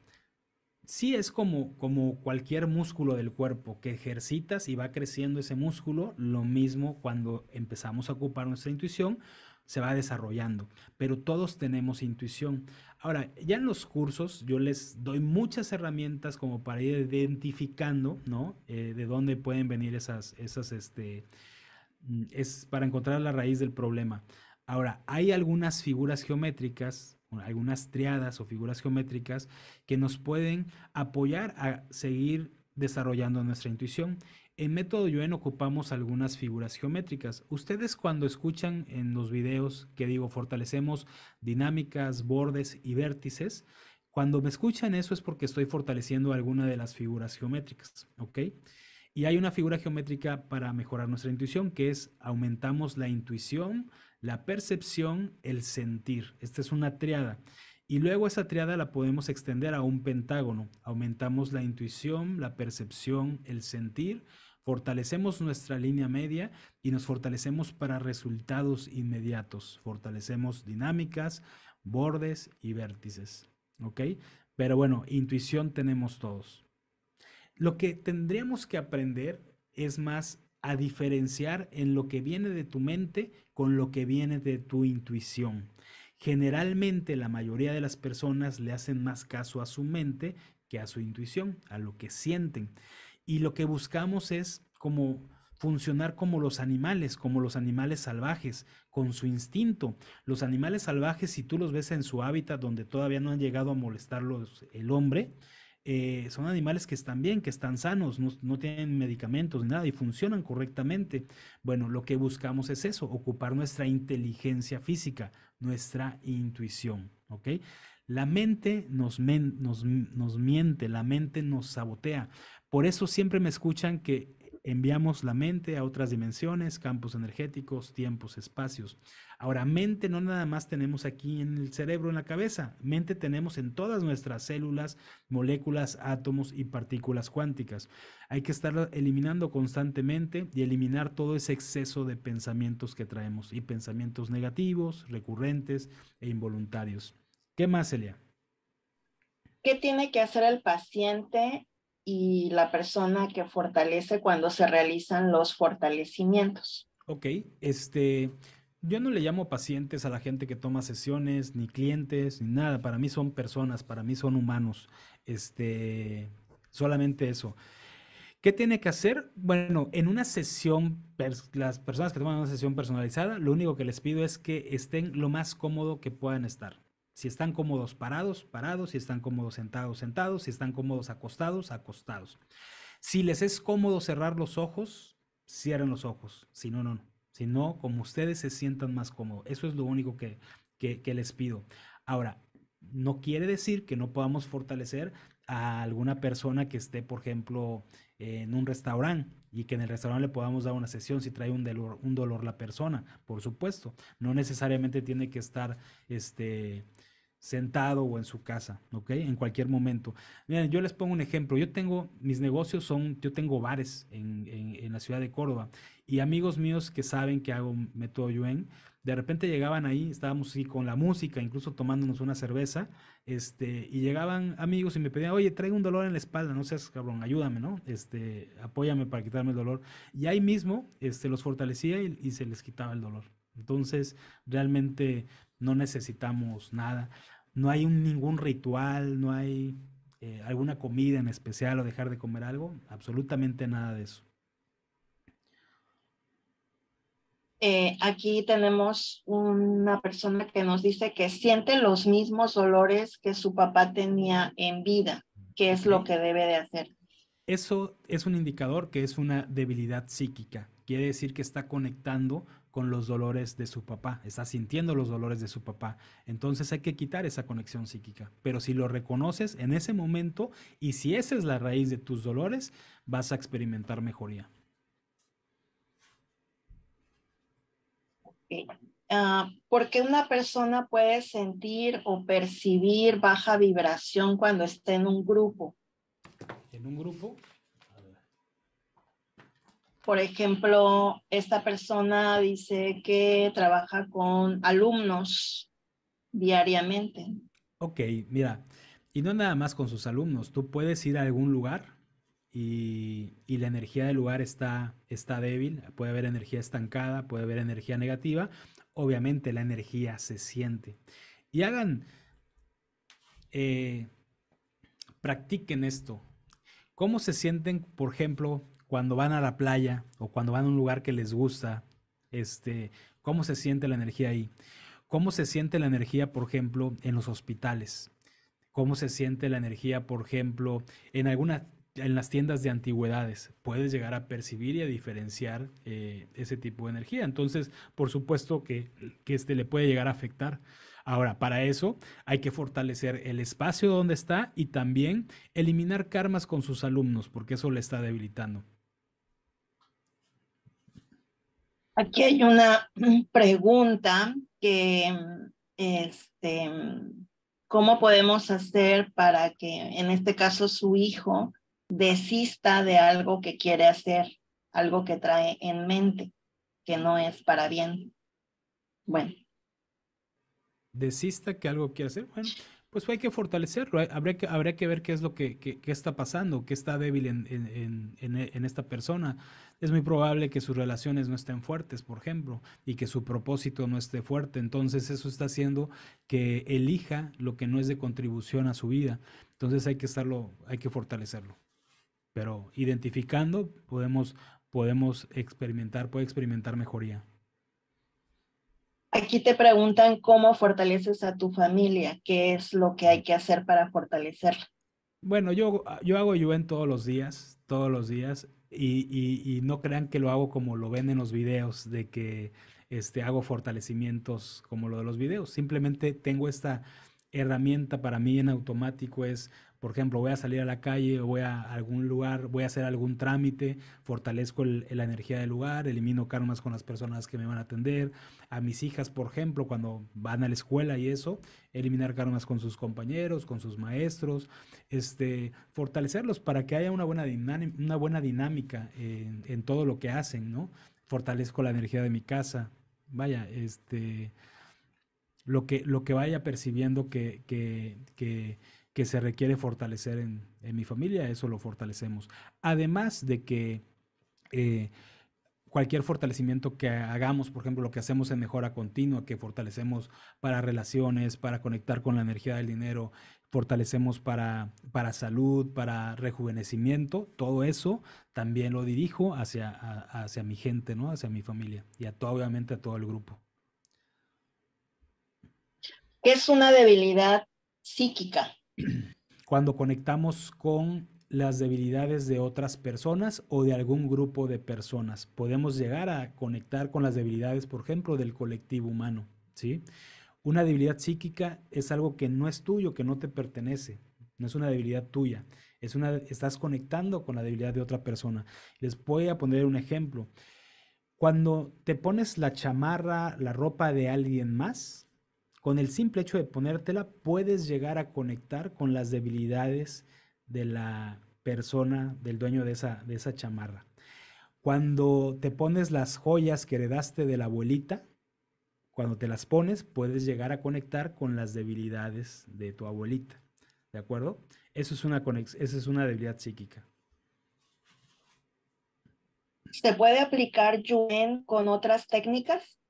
si es como, como cualquier músculo del cuerpo que ejercitas y va creciendo ese músculo, lo mismo cuando empezamos a ocupar nuestra intuición, se va desarrollando, pero todos tenemos intuición. Ahora, ya en los cursos yo les doy muchas herramientas como para ir identificando, ¿no? Eh, de dónde pueden venir esas, esas, este, mm, es para encontrar la raíz del problema. Ahora, hay algunas figuras geométricas, algunas triadas o figuras geométricas que nos pueden apoyar a seguir desarrollando nuestra intuición en Método Yuen ocupamos algunas figuras geométricas. Ustedes cuando escuchan en los videos que digo fortalecemos dinámicas, bordes y vértices, cuando me escuchan eso es porque estoy fortaleciendo alguna de las figuras geométricas, ¿ok? Y hay una figura geométrica para mejorar nuestra intuición, que es aumentamos la intuición, la percepción, el sentir. Esta es una triada. Y luego esa triada la podemos extender a un pentágono. Aumentamos la intuición, la percepción, el sentir, fortalecemos nuestra línea media y nos fortalecemos para resultados inmediatos. Fortalecemos dinámicas, bordes y vértices. ¿Ok? Pero bueno, intuición tenemos todos. Lo que tendríamos que aprender es más a diferenciar en lo que viene de tu mente con lo que viene de tu intuición. Generalmente la mayoría de las personas le hacen más caso a su mente que a su intuición, a lo que sienten. Y lo que buscamos es como funcionar como los animales, como los animales salvajes, con su instinto. Los animales salvajes, si tú los ves en su hábitat donde todavía no han llegado a molestarlos el hombre, eh, son animales que están bien, que están sanos, no, tienen medicamentos, ni nada, y funcionan correctamente. Bueno, lo que buscamos es eso, ocupar nuestra inteligencia física, nuestra intuición, La mente nos, nos, nos miente, la mente nos sabotea. Por eso siempre me escuchan que enviamos la mente a otras dimensiones, campos energéticos, tiempos, espacios. Ahora, mente no nada más tenemos aquí en el cerebro, en la cabeza, mente tenemos en todas nuestras células, moléculas, átomos y partículas cuánticas. Hay que estar eliminando constantemente y eliminar todo ese exceso de pensamientos que traemos y pensamientos negativos, recurrentes e involuntarios. ¿Qué más, Celia? ¿Qué tiene que hacer el paciente y la persona que fortalece cuando se realizan los fortalecimientos. Ok, este, yo no le llamo pacientes a la gente que toma sesiones, ni clientes, ni nada. Para mí son personas, para mí son humanos. Este, solamente eso. ¿Qué tiene que hacer? Bueno, en una sesión, las personas que toman una sesión personalizada, lo único que les pido es que estén lo más cómodo que puedan estar. Si están cómodos parados, parados, si están cómodos sentados, sentados, si están cómodos acostados, acostados. Si les es cómodo cerrar los ojos, cierren los ojos. Si no, no, no. Si no, como ustedes se sientan más cómodos. Eso es lo único que, que, que les pido. Ahora, no quiere decir que no podamos fortalecer a alguna persona que esté, por ejemplo, en un restaurante y que en el restaurante le podamos dar una sesión si trae un dolor, la persona, por supuesto. No necesariamente tiene que estar este, sentado o en su casa, ¿ok? En cualquier momento. Miren, yo les pongo un ejemplo. Yo tengo, mis negocios son, yo tengo bares en, la ciudad de Córdoba y amigos míos que saben que hago, método Yuen de repente llegaban ahí, estábamos así con la música, incluso tomándonos una cerveza, este, y llegaban amigos y me pedían, oye, traigo un dolor en la espalda, no seas cabrón, ayúdame, ¿no? Este, apóyame para quitarme el dolor. Y ahí mismo, este, los fortalecía y, se les quitaba el dolor. Entonces, realmente no necesitamos nada. No hay ningún ritual, no hay eh, alguna comida en especial o dejar de comer algo, absolutamente nada de eso. Eh, aquí tenemos una persona que nos dice que siente los mismos dolores que su papá tenía en vida, que es lo que debe de hacer. Eso es un indicador que es una debilidad psíquica. Quiere decir que está conectando con los dolores de su papá, está sintiendo los dolores de su papá. Entonces hay que quitar esa conexión psíquica. Pero si lo reconoces en ese momento y si esa es la raíz de tus dolores, vas a experimentar mejoría. Ah, porque una persona puede sentir o percibir baja vibración cuando está en un grupo? ¿En un grupo? Por ejemplo, esta persona dice que trabaja con alumnos diariamente. Ok, mira, y no nada más con sus alumnos, tú puedes ir a algún lugar y, la energía del lugar está, está débil, puede haber energía estancada, puede haber energía negativa, obviamente la energía se siente. Y hagan, eh, practiquen esto. ¿Cómo se sienten, por ejemplo, cuando van a la playa o cuando van a un lugar que les gusta? Este, ¿Cómo se siente la energía ahí? ¿Cómo se siente la energía, por ejemplo, en los hospitales? ¿Cómo se siente la energía, por ejemplo, en alguna en las tiendas de antigüedades puedes llegar a percibir y a diferenciar eh, ese tipo de energía. Entonces, por supuesto que, que, este le puede llegar a afectar. Ahora, para eso hay que fortalecer el espacio donde está y también eliminar karmas con sus alumnos, porque eso le está debilitando. Aquí hay una pregunta que, este, ¿cómo podemos hacer para que, en este caso, su hijo desista de algo que quiere hacer, algo que trae en mente, que no es para bien. Bueno. Desista que algo quiere hacer. Bueno, pues hay que fortalecerlo. Habría que, ver qué es lo que, está pasando, qué está débil en, esta persona. Es muy probable que sus relaciones no estén fuertes, por ejemplo, y que su propósito no esté fuerte. Entonces eso está haciendo que elija lo que no es de contribución a su vida. Entonces hay que estarlo, hay que fortalecerlo pero identificando podemos, podemos experimentar, puede experimentar mejoría. Aquí te preguntan cómo fortaleces a tu familia, qué es lo que hay que hacer para fortalecer? Bueno, yo, yo hago Yuen todos los días, todos los días, y, y, no crean que lo hago como lo ven en los videos, de que este, hago fortalecimientos como lo de los videos. Simplemente tengo esta herramienta para mí en automático, es por ejemplo, voy a salir a la calle, o voy a algún lugar, voy a hacer algún trámite, fortalezco la energía del lugar, elimino karmas con las personas que me van a atender, a mis hijas, por ejemplo, cuando van a la escuela y eso, eliminar karmas con sus compañeros, con sus maestros, este, fortalecerlos para que haya una buena, una buena dinámica en, todo lo que hacen, ¿no? Fortalezco la energía de mi casa, vaya, este, lo que, lo que vaya percibiendo que, que que se requiere fortalecer en, mi familia, eso lo fortalecemos. Además de que eh, cualquier fortalecimiento que hagamos, por ejemplo, lo que hacemos en mejora continua, que fortalecemos para relaciones, para conectar con la energía del dinero, fortalecemos para, para salud, para rejuvenecimiento, todo eso también lo dirijo hacia, hacia mi gente, ¿no? hacia mi familia y a todo, obviamente a todo el grupo. es una debilidad psíquica? cuando conectamos con las debilidades de otras personas o de algún grupo de personas. Podemos llegar a conectar con las debilidades, por ejemplo, del colectivo humano, ¿sí? Una debilidad psíquica es algo que no es tuyo, que no te pertenece, no es una debilidad tuya, es una estás conectando con la debilidad de otra persona. Les voy a poner un ejemplo. Cuando te pones la chamarra, la ropa de alguien más, con el simple hecho de ponértela puedes llegar a conectar con las debilidades de la persona, del dueño de esa, de esa chamarra. Cuando te pones las joyas que heredaste de la abuelita, cuando te las pones, puedes llegar a conectar con las debilidades de tu abuelita. ¿De acuerdo? Eso es una esa es una debilidad psíquica. ¿Se puede aplicar Yuen con otras técnicas?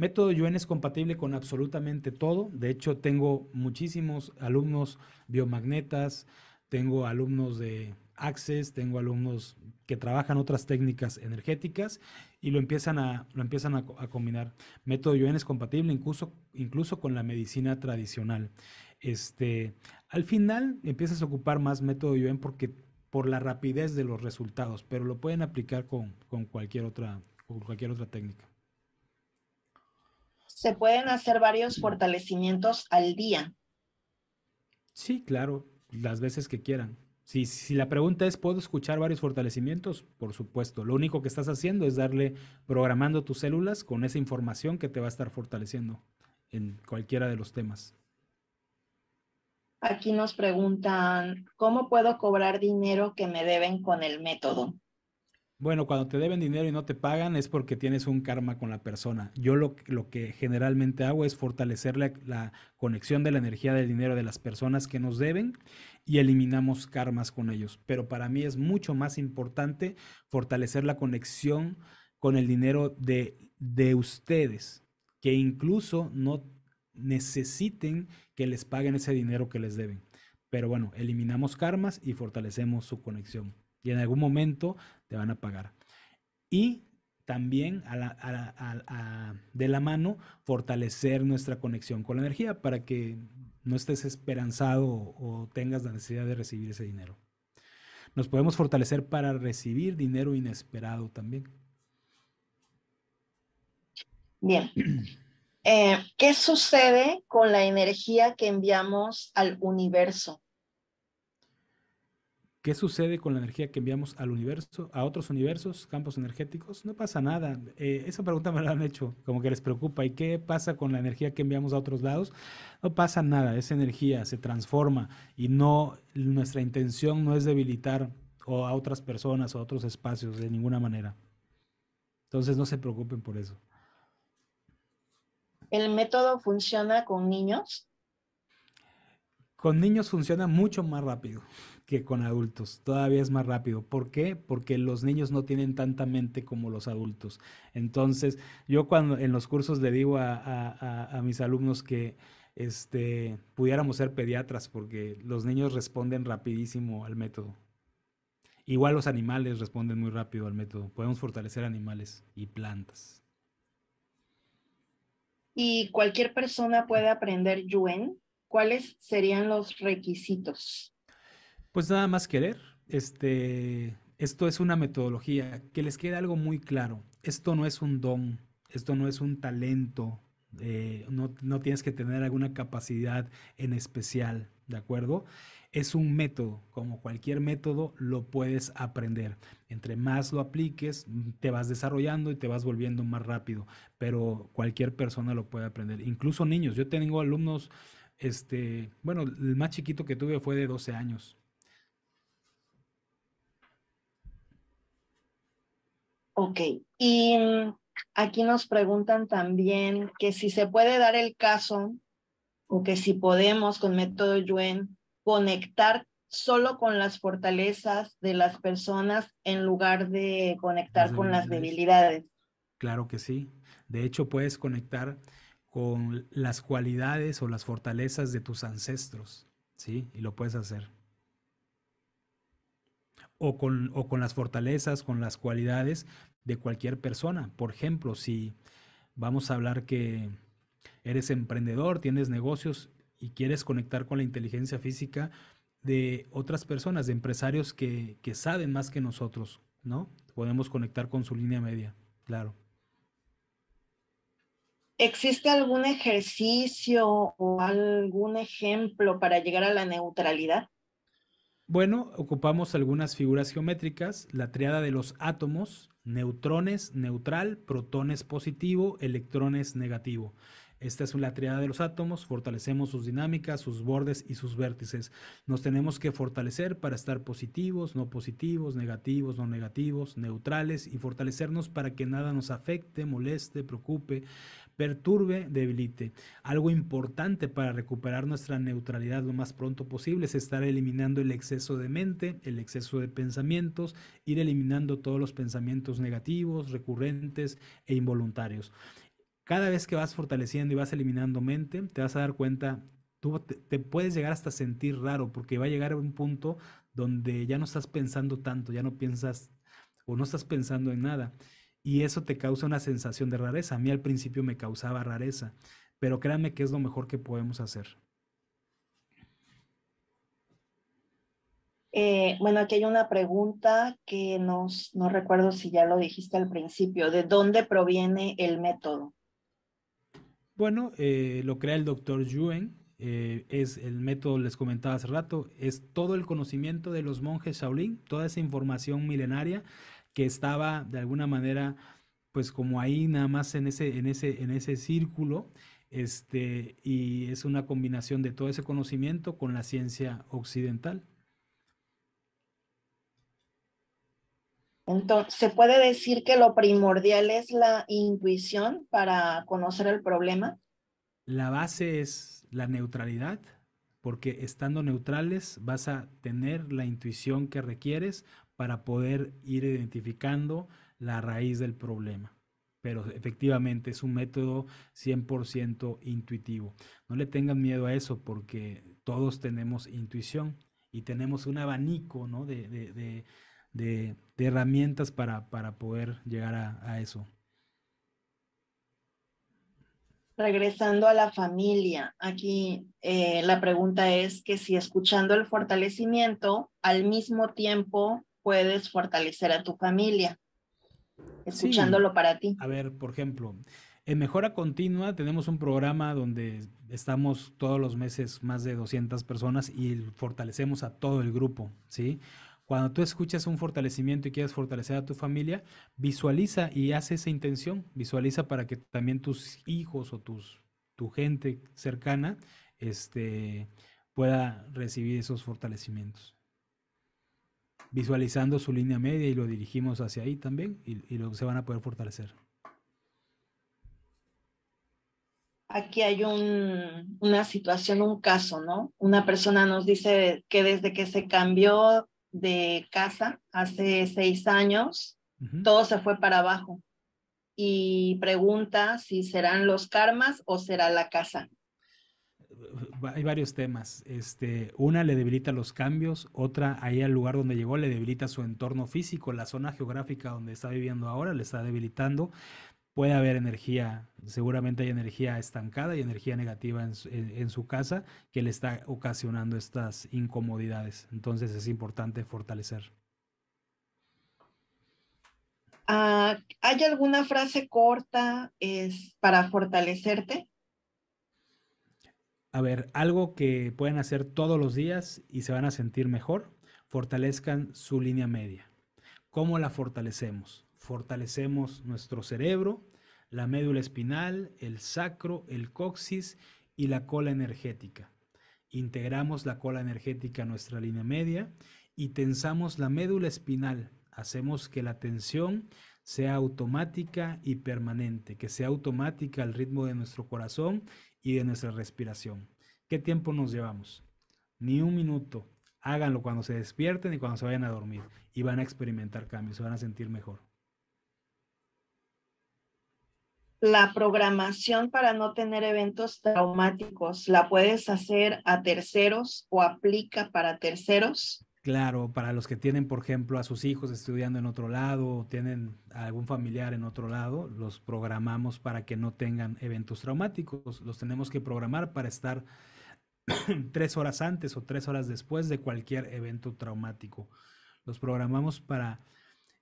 Método Yuen es compatible con absolutamente todo. De hecho, tengo muchísimos alumnos biomagnetas, tengo alumnos de Access, tengo alumnos que trabajan otras técnicas energéticas y lo empiezan a, lo empiezan a, combinar. Método Yuen es compatible incluso, incluso con la medicina tradicional. Este, al final empiezas a ocupar más método Yuen porque por la rapidez de los resultados, pero lo pueden aplicar con, con cualquier otra, con cualquier otra técnica se pueden hacer varios fortalecimientos al día. Sí, claro, las veces que quieran. Si, si la pregunta es, ¿puedo escuchar varios fortalecimientos? Por supuesto. Lo único que estás haciendo es darle, programando tus células con esa información que te va a estar fortaleciendo en cualquiera de los temas. Aquí nos preguntan, ¿cómo puedo cobrar dinero que me deben con el método? Bueno, cuando te deben dinero y no te pagan es porque tienes un karma con la persona. Yo lo, lo que generalmente hago es fortalecer la, la, conexión de la energía del dinero de las personas que nos deben y eliminamos karmas con ellos. Pero para mí es mucho más importante fortalecer la conexión con el dinero de, de ustedes, que incluso no necesiten que les paguen ese dinero que les deben. Pero bueno, eliminamos karmas y fortalecemos su conexión. Y en algún momento te van a pagar. Y también de la mano fortalecer nuestra conexión con la energía para que no estés esperanzado o, tengas la necesidad de recibir ese dinero. Nos podemos fortalecer para recibir dinero inesperado también. Bien. Eh, ¿Qué sucede con la energía que enviamos al universo? ¿Qué sucede con la energía que enviamos al universo, a otros universos, campos energéticos? No pasa nada. Eh, esa pregunta me la han hecho, como que les preocupa. ¿Y qué pasa con la energía que enviamos a otros lados? No pasa nada. Esa energía se transforma y no, nuestra intención no es debilitar o a otras personas o a otros espacios de ninguna manera. Entonces no se preocupen por eso. ¿El método funciona con niños? Con niños funciona mucho más rápido que con adultos. Todavía es más rápido. ¿Por qué? Porque los niños no tienen tanta mente como los adultos. Entonces, yo cuando en los cursos le digo a, mis alumnos que este, pudiéramos ser pediatras porque los niños responden rapidísimo al método. Igual los animales responden muy rápido al método. Podemos fortalecer animales y plantas. ¿Y cualquier persona puede aprender Yuen? ¿Cuáles serían los requisitos? Pues nada más querer. Este, esto es una metodología. Que les quede algo muy claro. Esto no es un don, esto no es un talento, eh, no, tienes que tener alguna capacidad en especial, ¿de acuerdo? Es un método, como cualquier método lo puedes aprender. Entre más lo apliques, te vas desarrollando y te vas volviendo más rápido, pero cualquier persona lo puede aprender, incluso niños. Yo tengo alumnos, este, bueno, el más chiquito que tuve fue de 12 años Ok, y mm, aquí nos preguntan también que si se puede dar el caso o que si podemos con método Yuen conectar solo con las fortalezas de las personas en lugar de conectar con las debilidades. Claro que sí. De hecho, puedes conectar con las cualidades o las fortalezas de tus ancestros, ¿sí? Y lo puedes hacer o con, las fortalezas, con las cualidades de cualquier persona. Por ejemplo, si vamos a hablar que eres emprendedor, tienes negocios y quieres conectar con la inteligencia física de otras personas, de empresarios que, que saben más que nosotros, ¿no? Podemos conectar con su línea media, claro. ¿Existe algún ejercicio o algún ejemplo para llegar a la neutralidad? Bueno, ocupamos algunas figuras geométricas, la triada de los átomos, neutrones neutral, protones positivo, electrones negativo. Esta es la triada de los átomos, fortalecemos sus dinámicas, sus bordes y sus vértices. Nos tenemos que fortalecer para estar positivos, no positivos, negativos, no negativos, neutrales y fortalecernos para que nada nos afecte, moleste, preocupe, perturbe, debilite. Algo importante para recuperar nuestra neutralidad lo más pronto posible es estar eliminando el exceso de mente, el exceso de pensamientos, ir eliminando todos los pensamientos negativos, recurrentes e involuntarios. Cada vez que vas fortaleciendo y vas eliminando mente, te vas a dar cuenta, tú te, puedes llegar hasta sentir raro porque va a llegar a un punto donde ya no estás pensando tanto, ya no piensas o no estás pensando en nada y eso te causa una sensación de rareza. A mí al principio me causaba rareza, pero créanme que es lo mejor que podemos hacer. Eh, bueno, aquí hay una pregunta que nos, no recuerdo si ya lo dijiste al principio. ¿De dónde proviene el método? Bueno, eh, lo crea el doctor Yuen. Eh, es el método, les comentaba hace rato, es todo el conocimiento de los monjes Shaolin, toda esa información milenaria que estaba de alguna manera pues como ahí nada más en ese, en ese, en ese círculo, este, y es una combinación de todo ese conocimiento con la ciencia occidental. Entonces, ¿se puede decir que lo primordial es la intuición para conocer el problema? La base es la neutralidad, porque estando neutrales vas a tener la intuición que requieres para poder ir identificando la raíz del problema. Pero efectivamente es un método 100% intuitivo. No le tengan miedo a eso porque todos tenemos intuición y tenemos un abanico de, herramientas para, poder llegar a, eso regresando a la familia, aquí eh, la pregunta es que si escuchando el fortalecimiento, al mismo tiempo puedes fortalecer a tu familia, escuchándolo para ti. A ver, por ejemplo, en Mejora Continua tenemos un programa donde estamos todos los meses más de 200 personas y fortalecemos a todo el grupo, ¿sí? Cuando tú escuchas un fortalecimiento y quieres fortalecer a tu familia, visualiza y haz esa intención, visualiza para que también tus hijos o tus, tu gente cercana este, pueda recibir esos fortalecimientos visualizando su línea media y lo dirigimos hacia ahí también y, se van a poder fortalecer. Aquí hay un, una situación, un caso, ¿no? Una persona nos dice que desde que se cambió de casa hace seis años, todo se fue para abajo y pregunta si serán los karmas o será la casa hay varios temas. Este, una le debilita los cambios, otra ahí al lugar donde llegó le debilita su entorno físico, la zona geográfica donde está viviendo ahora le está debilitando. Puede haber energía, seguramente hay energía estancada y energía negativa en, su casa que le está ocasionando estas incomodidades. Entonces es importante fortalecer. Ah, ¿Hay alguna frase corta es, para fortalecerte? A ver, algo que pueden hacer todos los días y se van a sentir mejor, fortalezcan su línea media. ¿Cómo la fortalecemos? Fortalecemos nuestro cerebro, la médula espinal, el sacro, el coxis y la cola energética. Integramos la cola energética a nuestra línea media y tensamos la médula espinal. Hacemos que la tensión sea automática y permanente, que sea automática al ritmo de nuestro corazón y de nuestra respiración. ¿Qué tiempo nos llevamos? Ni un minuto. Háganlo cuando se despierten y cuando se vayan a dormir. Y van a experimentar cambios, se van a sentir mejor. La programación para no tener eventos traumáticos, ¿la puedes hacer a terceros o aplica para terceros? Claro, para los que tienen, por ejemplo, a sus hijos estudiando en otro lado o tienen algún familiar en otro lado, los programamos para que no tengan eventos traumáticos. Los tenemos que programar para estar tres horas antes o tres horas después de cualquier evento traumático. Los programamos para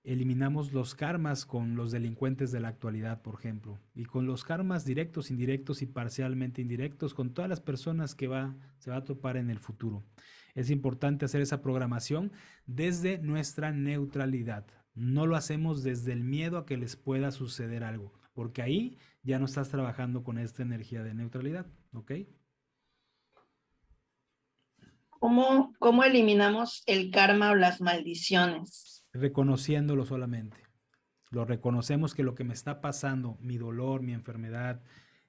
eliminamos los karmas con los delincuentes de la actualidad, por ejemplo, y con los karmas directos, indirectos y parcialmente indirectos, con todas las personas que va, se va a topar en el futuro es importante hacer esa programación desde nuestra neutralidad. No lo hacemos desde el miedo a que les pueda suceder algo, porque ahí ya no estás trabajando con esta energía de neutralidad, ¿ok? ¿Cómo, eliminamos el karma o las maldiciones? Reconociéndolo solamente. Lo reconocemos que lo que me está pasando, mi dolor, mi enfermedad,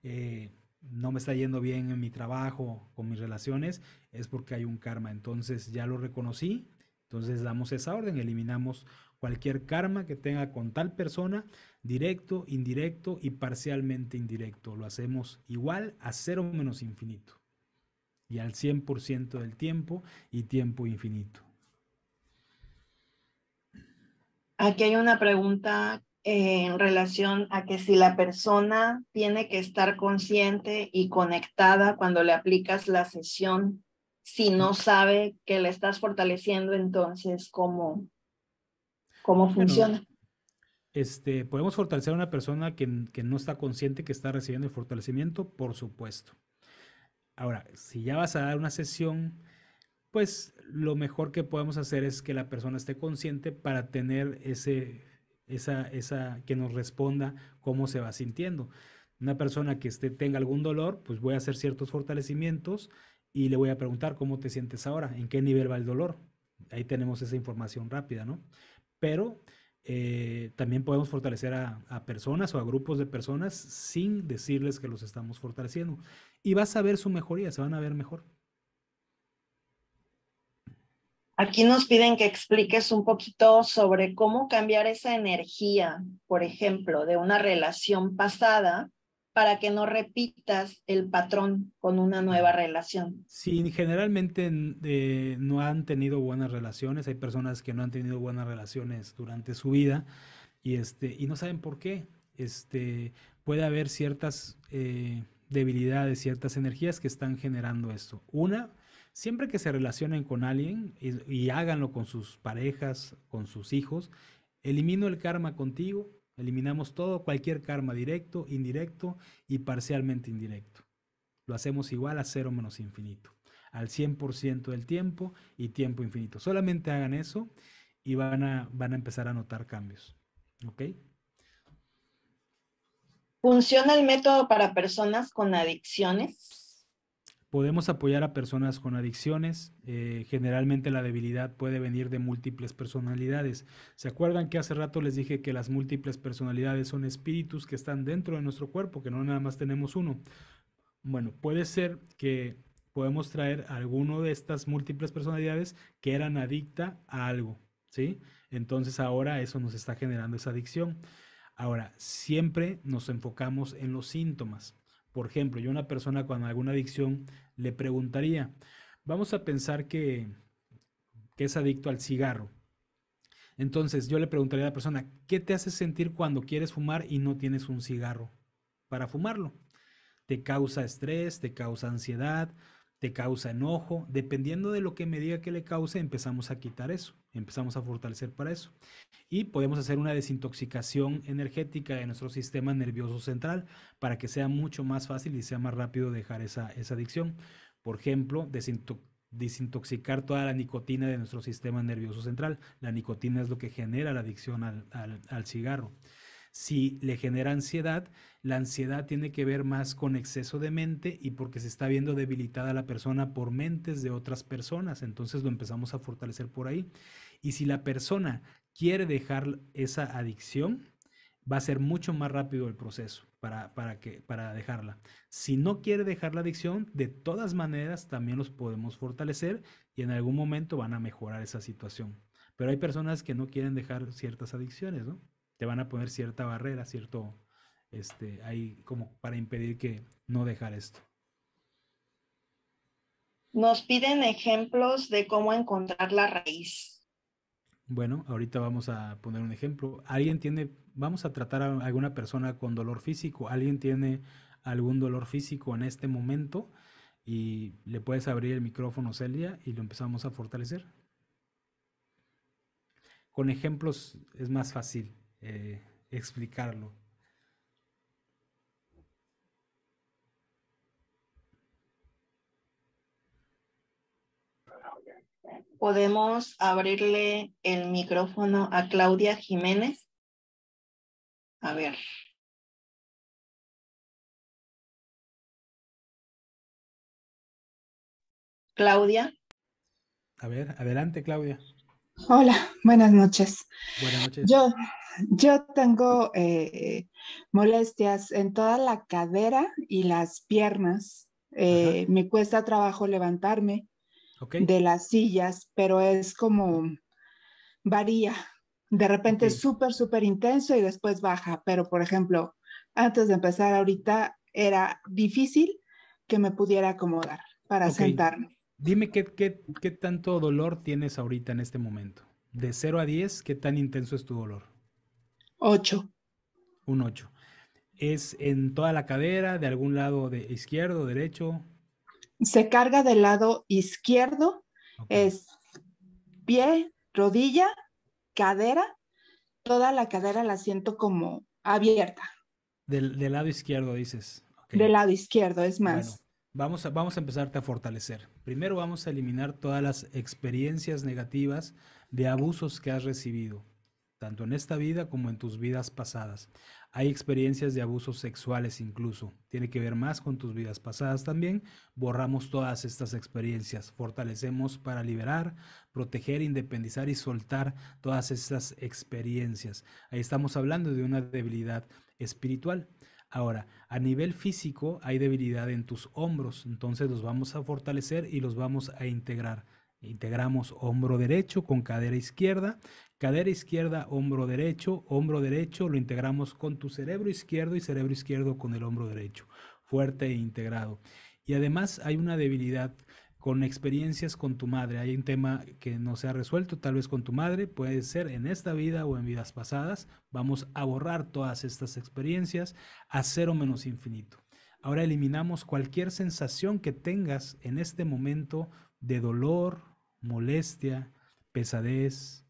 eh, no me está yendo bien en mi trabajo, con mis relaciones, es porque hay un karma. Entonces ya lo reconocí, entonces damos esa orden, eliminamos cualquier karma que tenga con tal persona, directo, indirecto y parcialmente indirecto. Lo hacemos igual a cero menos infinito y al 100% del tiempo y tiempo infinito. Aquí hay una pregunta eh, en relación a que si la persona tiene que estar consciente y conectada cuando le aplicas la sesión, si no sabe que le estás fortaleciendo, entonces cómo, cómo funciona. Este, podemos fortalecer a una persona que, que no está consciente que está recibiendo el fortalecimiento, por supuesto. Ahora, si ya vas a dar una sesión, pues lo mejor que podemos hacer es que la persona esté consciente para tener ese esa, que nos responda cómo se va sintiendo. Una persona que esté, tenga algún dolor, pues voy a hacer ciertos fortalecimientos y le voy a preguntar cómo te sientes ahora, en qué nivel va el dolor. Ahí tenemos esa información rápida, ¿no? Pero eh, también podemos fortalecer a, personas o a grupos de personas sin decirles que los estamos fortaleciendo. Y vas a ver su mejoría, se van a ver mejor. Aquí nos piden que expliques un poquito sobre cómo cambiar esa energía, por ejemplo, de una relación pasada para que no repitas el patrón con una nueva relación. Sí, generalmente eh, no han tenido buenas relaciones. Hay personas que no han tenido buenas relaciones durante su vida y, este, y no saben por qué. Este, puede haber ciertas eh, debilidades, ciertas energías que están generando esto. Una, siempre que se relacionen con alguien y, háganlo con sus parejas, con sus hijos, elimino el karma contigo, eliminamos todo, cualquier karma directo, indirecto y parcialmente indirecto. Lo hacemos igual a cero menos infinito, al 100% del tiempo y tiempo infinito. Solamente hagan eso y van a, van a empezar a notar cambios. ¿Ok? ¿Funciona el método para personas con adicciones? Podemos apoyar a personas con adicciones. Eh, generalmente la debilidad puede venir de múltiples personalidades. ¿Se acuerdan que hace rato les dije que las múltiples personalidades son espíritus que están dentro de nuestro cuerpo, que no nada más tenemos uno? Bueno, puede ser que podemos traer alguno de estas múltiples personalidades que eran adicta a algo, ¿sí? Entonces ahora eso nos está generando esa adicción. Ahora, siempre nos enfocamos en los síntomas. Por ejemplo, yo una persona con alguna adicción le preguntaría, vamos a pensar que, es adicto al cigarro. Entonces yo le preguntaría a la persona, ¿qué te hace sentir cuando quieres fumar y no tienes un cigarro para fumarlo? ¿Te causa estrés? ¿Te causa ansiedad? te causa enojo. Dependiendo de lo que me diga que le cause, empezamos a quitar eso, empezamos a fortalecer para eso. Y podemos hacer una desintoxicación energética de nuestro sistema nervioso central para que sea mucho más fácil y sea más rápido dejar esa, adicción. Por ejemplo, desintoxicar toda la nicotina de nuestro sistema nervioso central. La nicotina es lo que genera la adicción al cigarro si le genera ansiedad, la ansiedad tiene que ver más con exceso de mente y porque se está viendo debilitada la persona por mentes de otras personas, entonces lo empezamos a fortalecer por ahí. Y si la persona quiere dejar esa adicción, va a ser mucho más rápido el proceso para, que, para dejarla. Si no quiere dejar la adicción, de todas maneras también los podemos fortalecer y en algún momento van a mejorar esa situación. Pero hay personas que no quieren dejar ciertas adicciones, ¿no? te van a poner cierta barrera, cierto, este, ahí como para impedir que no dejar esto. Nos piden ejemplos de cómo encontrar la raíz. Bueno, ahorita vamos a poner un ejemplo. Alguien tiene, vamos a tratar a alguna persona con dolor físico, alguien tiene algún dolor físico en este momento y le puedes abrir el micrófono, Celia, y lo empezamos a fortalecer. Con ejemplos es más fácil eh, explicarlo. Podemos abrirle el micrófono a Claudia Jiménez. A ver. Claudia. A ver, adelante, Claudia. Hola, buenas noches. Buenas noches. Yo, yo tengo eh, molestias en toda la cadera y las piernas. Eh, me cuesta trabajo levantarme de las sillas, pero es como varía. De repente es súper, súper intenso y después baja. Pero, por ejemplo, antes de empezar ahorita era difícil que me pudiera acomodar para sentarme. Dime qué, qué, qué tanto dolor tienes ahorita en este momento. De 0 a 10, ¿qué tan intenso es tu dolor? 8. Un 8. ¿Es en toda la cadera, de algún lado de izquierdo, derecho? Se carga del lado izquierdo. Es pie, rodilla, cadera. Toda la cadera la siento como abierta. Del, lado izquierdo, dices. Del lado izquierdo, es más. vamos, a, vamos a empezarte a fortalecer. Primero vamos a eliminar todas las experiencias negativas de abusos que has recibido tanto en esta vida como en tus vidas pasadas. Hay experiencias de abusos sexuales incluso. Tiene que ver más con tus vidas pasadas también. Borramos todas estas experiencias. Fortalecemos para liberar, proteger, independizar y soltar todas estas experiencias. Ahí estamos hablando de una debilidad espiritual. Ahora, a nivel físico hay debilidad en tus hombros, entonces los vamos a fortalecer y los vamos a integrar. Integramos hombro derecho con cadera izquierda, Cadera izquierda, hombro derecho, hombro derecho lo integramos con tu cerebro izquierdo y cerebro izquierdo con el hombro derecho, fuerte e integrado. Y además hay una debilidad con experiencias con tu madre. Hay un tema que no se ha resuelto, tal vez con tu madre, puede ser en esta vida o en vidas pasadas. Vamos a borrar todas estas experiencias a cero menos infinito. Ahora eliminamos cualquier sensación que tengas en este momento de dolor, molestia, pesadez,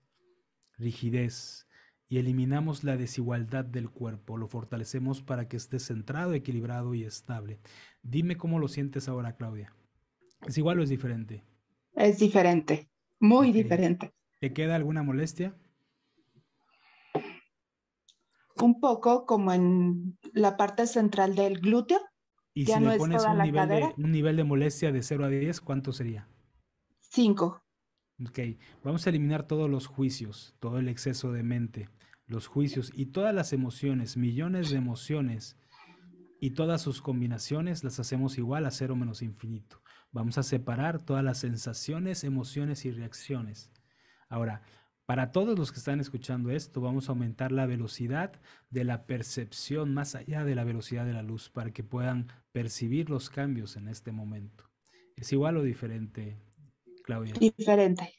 rigidez y eliminamos la desigualdad del cuerpo, lo fortalecemos para que esté centrado, equilibrado y estable. Dime cómo lo sientes ahora, Claudia. ¿Es igual o es diferente? Es diferente, muy diferente. ¿Te queda alguna molestia? Un poco como en la parte central del glúteo. Y si le pones un, nivel de, un nivel de molestia de 0 a 10, ¿cuánto sería? 5. Ok, vamos a eliminar todos los juicios, todo el exceso de mente, los juicios y todas las emociones, millones de emociones y todas sus combinaciones las hacemos igual a cero menos infinito. Vamos a separar todas las sensaciones, emociones y reacciones. Ahora, para todos los que están escuchando esto, vamos a aumentar la velocidad de la percepción más allá de la velocidad de la luz para que puedan percibir los cambios en este momento. ¿Es igual o diferente Claudia? Diferente.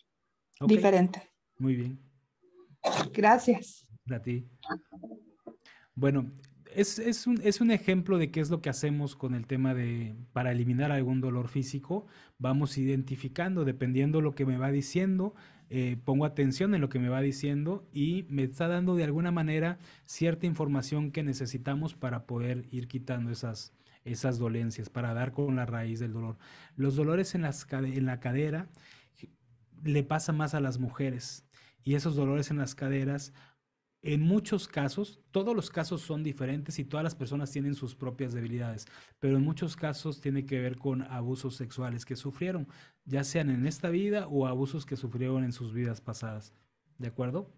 Diferente. Muy bien. Gracias. A ti. Bueno, es, es, un, es, un, ejemplo de qué es lo que hacemos con el tema de, para eliminar algún dolor físico, vamos identificando, dependiendo lo que me va diciendo, eh, pongo atención en lo que me va diciendo y me está dando de alguna manera cierta información que necesitamos para poder ir quitando esas, esas dolencias, para dar con la raíz del dolor. Los dolores en, las, en la cadera le pasa más a las mujeres y esos dolores en las caderas en muchos casos, todos los casos son diferentes y todas las personas tienen sus propias debilidades, pero en muchos casos tiene que ver con abusos sexuales que sufrieron, ya sean en esta vida o abusos que sufrieron en sus vidas pasadas. ¿De acuerdo?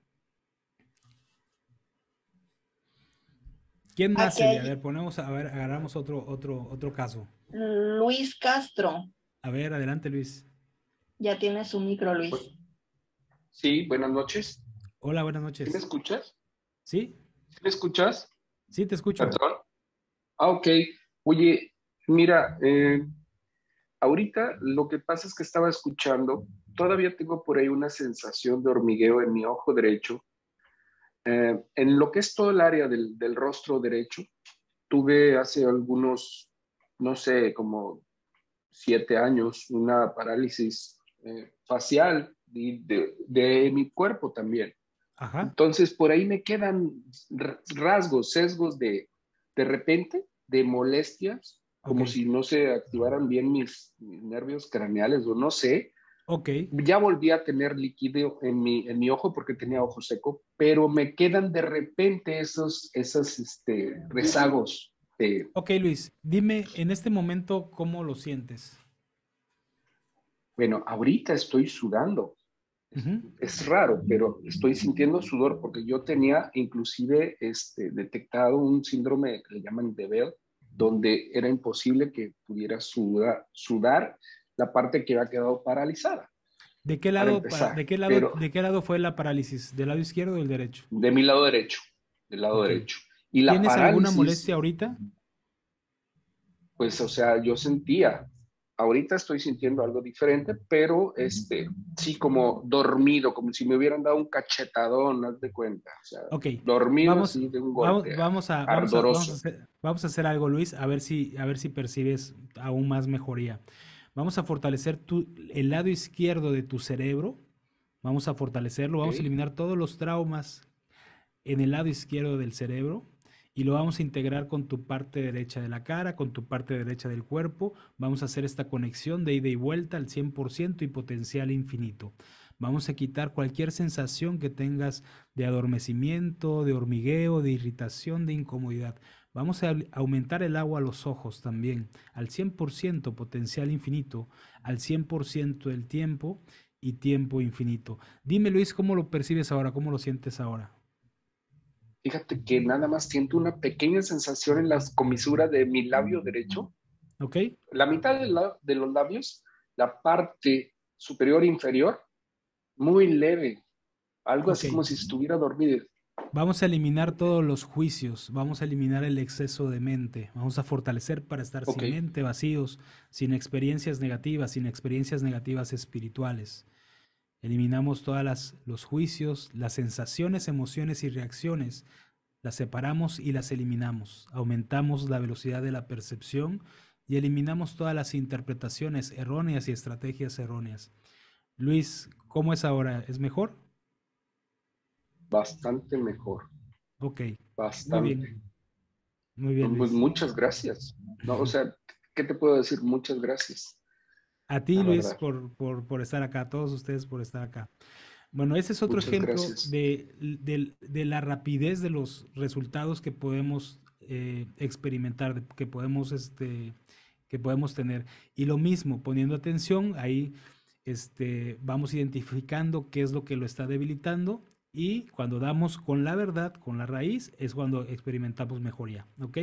¿Quién ah, más A ver, ponemos, a ver, agarramos otro, otro, otro caso. Luis Castro. A ver, adelante, Luis. Ya tienes su micro, Luis. Pues, sí, buenas noches. Hola, buenas noches. ¿Me escuchas? ¿Sí? ¿Me escuchas? Sí, te escucho. ¿Perdón? Ah, ok. Oye, mira, eh, ahorita lo que pasa es que estaba escuchando, todavía tengo por ahí una sensación de hormigueo en mi ojo derecho eh, en lo que es todo el área del, rostro derecho, tuve hace algunos, no sé, como siete años, una parálisis eh, facial de, mi cuerpo también. Entonces, por ahí me quedan rasgos, sesgos de, de repente, de molestias, como si no se activaran bien mis nervios craneales o no sé, Okay. Ya volví a tener líquido en mi, en mi ojo porque tenía ojo seco, pero me quedan de repente esos, esos este, rezagos. Ok, Luis, dime en este momento cómo lo sientes. Bueno, ahorita estoy sudando. Es raro, pero estoy sintiendo sudor porque yo tenía inclusive este, detectado un síndrome que le llaman de donde era imposible que pudiera sudar la parte que había quedado paralizada. ¿De qué lado, ¿de qué lado, ¿de qué lado fue la parálisis? ¿Del lado izquierdo o del derecho? De mi lado derecho, del lado derecho. Y la ¿Tienes alguna molestia ahorita? Pues, o sea, yo sentía, ahorita estoy sintiendo algo diferente, pero este, sí como dormido, como si me hubieran dado un cachetadón, haz de cuenta. dormido vamos, así de un golpe. Vamos, a, vamos, a, hacer, vamos a hacer algo, Luis, a ver si, a ver si percibes aún más mejoría. Vamos a fortalecer el lado izquierdo de tu cerebro. Vamos a fortalecerlo, vamos a eliminar todos los traumas en el lado izquierdo del cerebro y lo vamos a integrar con tu parte derecha de la cara, con tu parte derecha del cuerpo. Vamos a hacer esta conexión de ida y vuelta al 100% y potencial infinito. Vamos a quitar cualquier sensación que tengas de adormecimiento, de hormigueo, de irritación, de incomodidad. Vamos a aumentar el agua a los ojos también, al 100% potencial infinito, al 100% del tiempo y tiempo infinito. Dime Luis, ¿cómo lo percibes ahora? ¿Cómo lo sientes ahora? Fíjate que nada más siento una pequeña sensación en las comisuras de mi labio derecho. Ok. La mitad de, los labios, la parte superior e inferior, muy leve. Algo así como si estuviera dormido. Vamos a eliminar todos los juicios, vamos a eliminar el exceso de mente, vamos a fortalecer para estar sin mente vacíos, sin experiencias negativas, sin experiencias negativas espirituales. Eliminamos todos los juicios, las sensaciones, emociones y reacciones, las separamos y las eliminamos. Aumentamos la velocidad de la percepción y eliminamos todas las interpretaciones erróneas y estrategias erróneas. Luis, ¿cómo es ahora? ¿Es mejor? bastante mejor. Ok. Bastante. Muy bien. Muy bien Pues muchas gracias. No, o sea, ¿qué te puedo decir? Muchas gracias. A ti, Luis, por, estar acá, a todos ustedes por estar acá. Bueno, ese es otro ejemplo de, la rapidez de los resultados que podemos eh, experimentar, que podemos, este, que podemos tener. Y lo mismo, poniendo atención, ahí este, vamos identificando qué es lo que lo está debilitando y cuando damos con la verdad, con la raíz, es cuando experimentamos mejoría, ¿ok?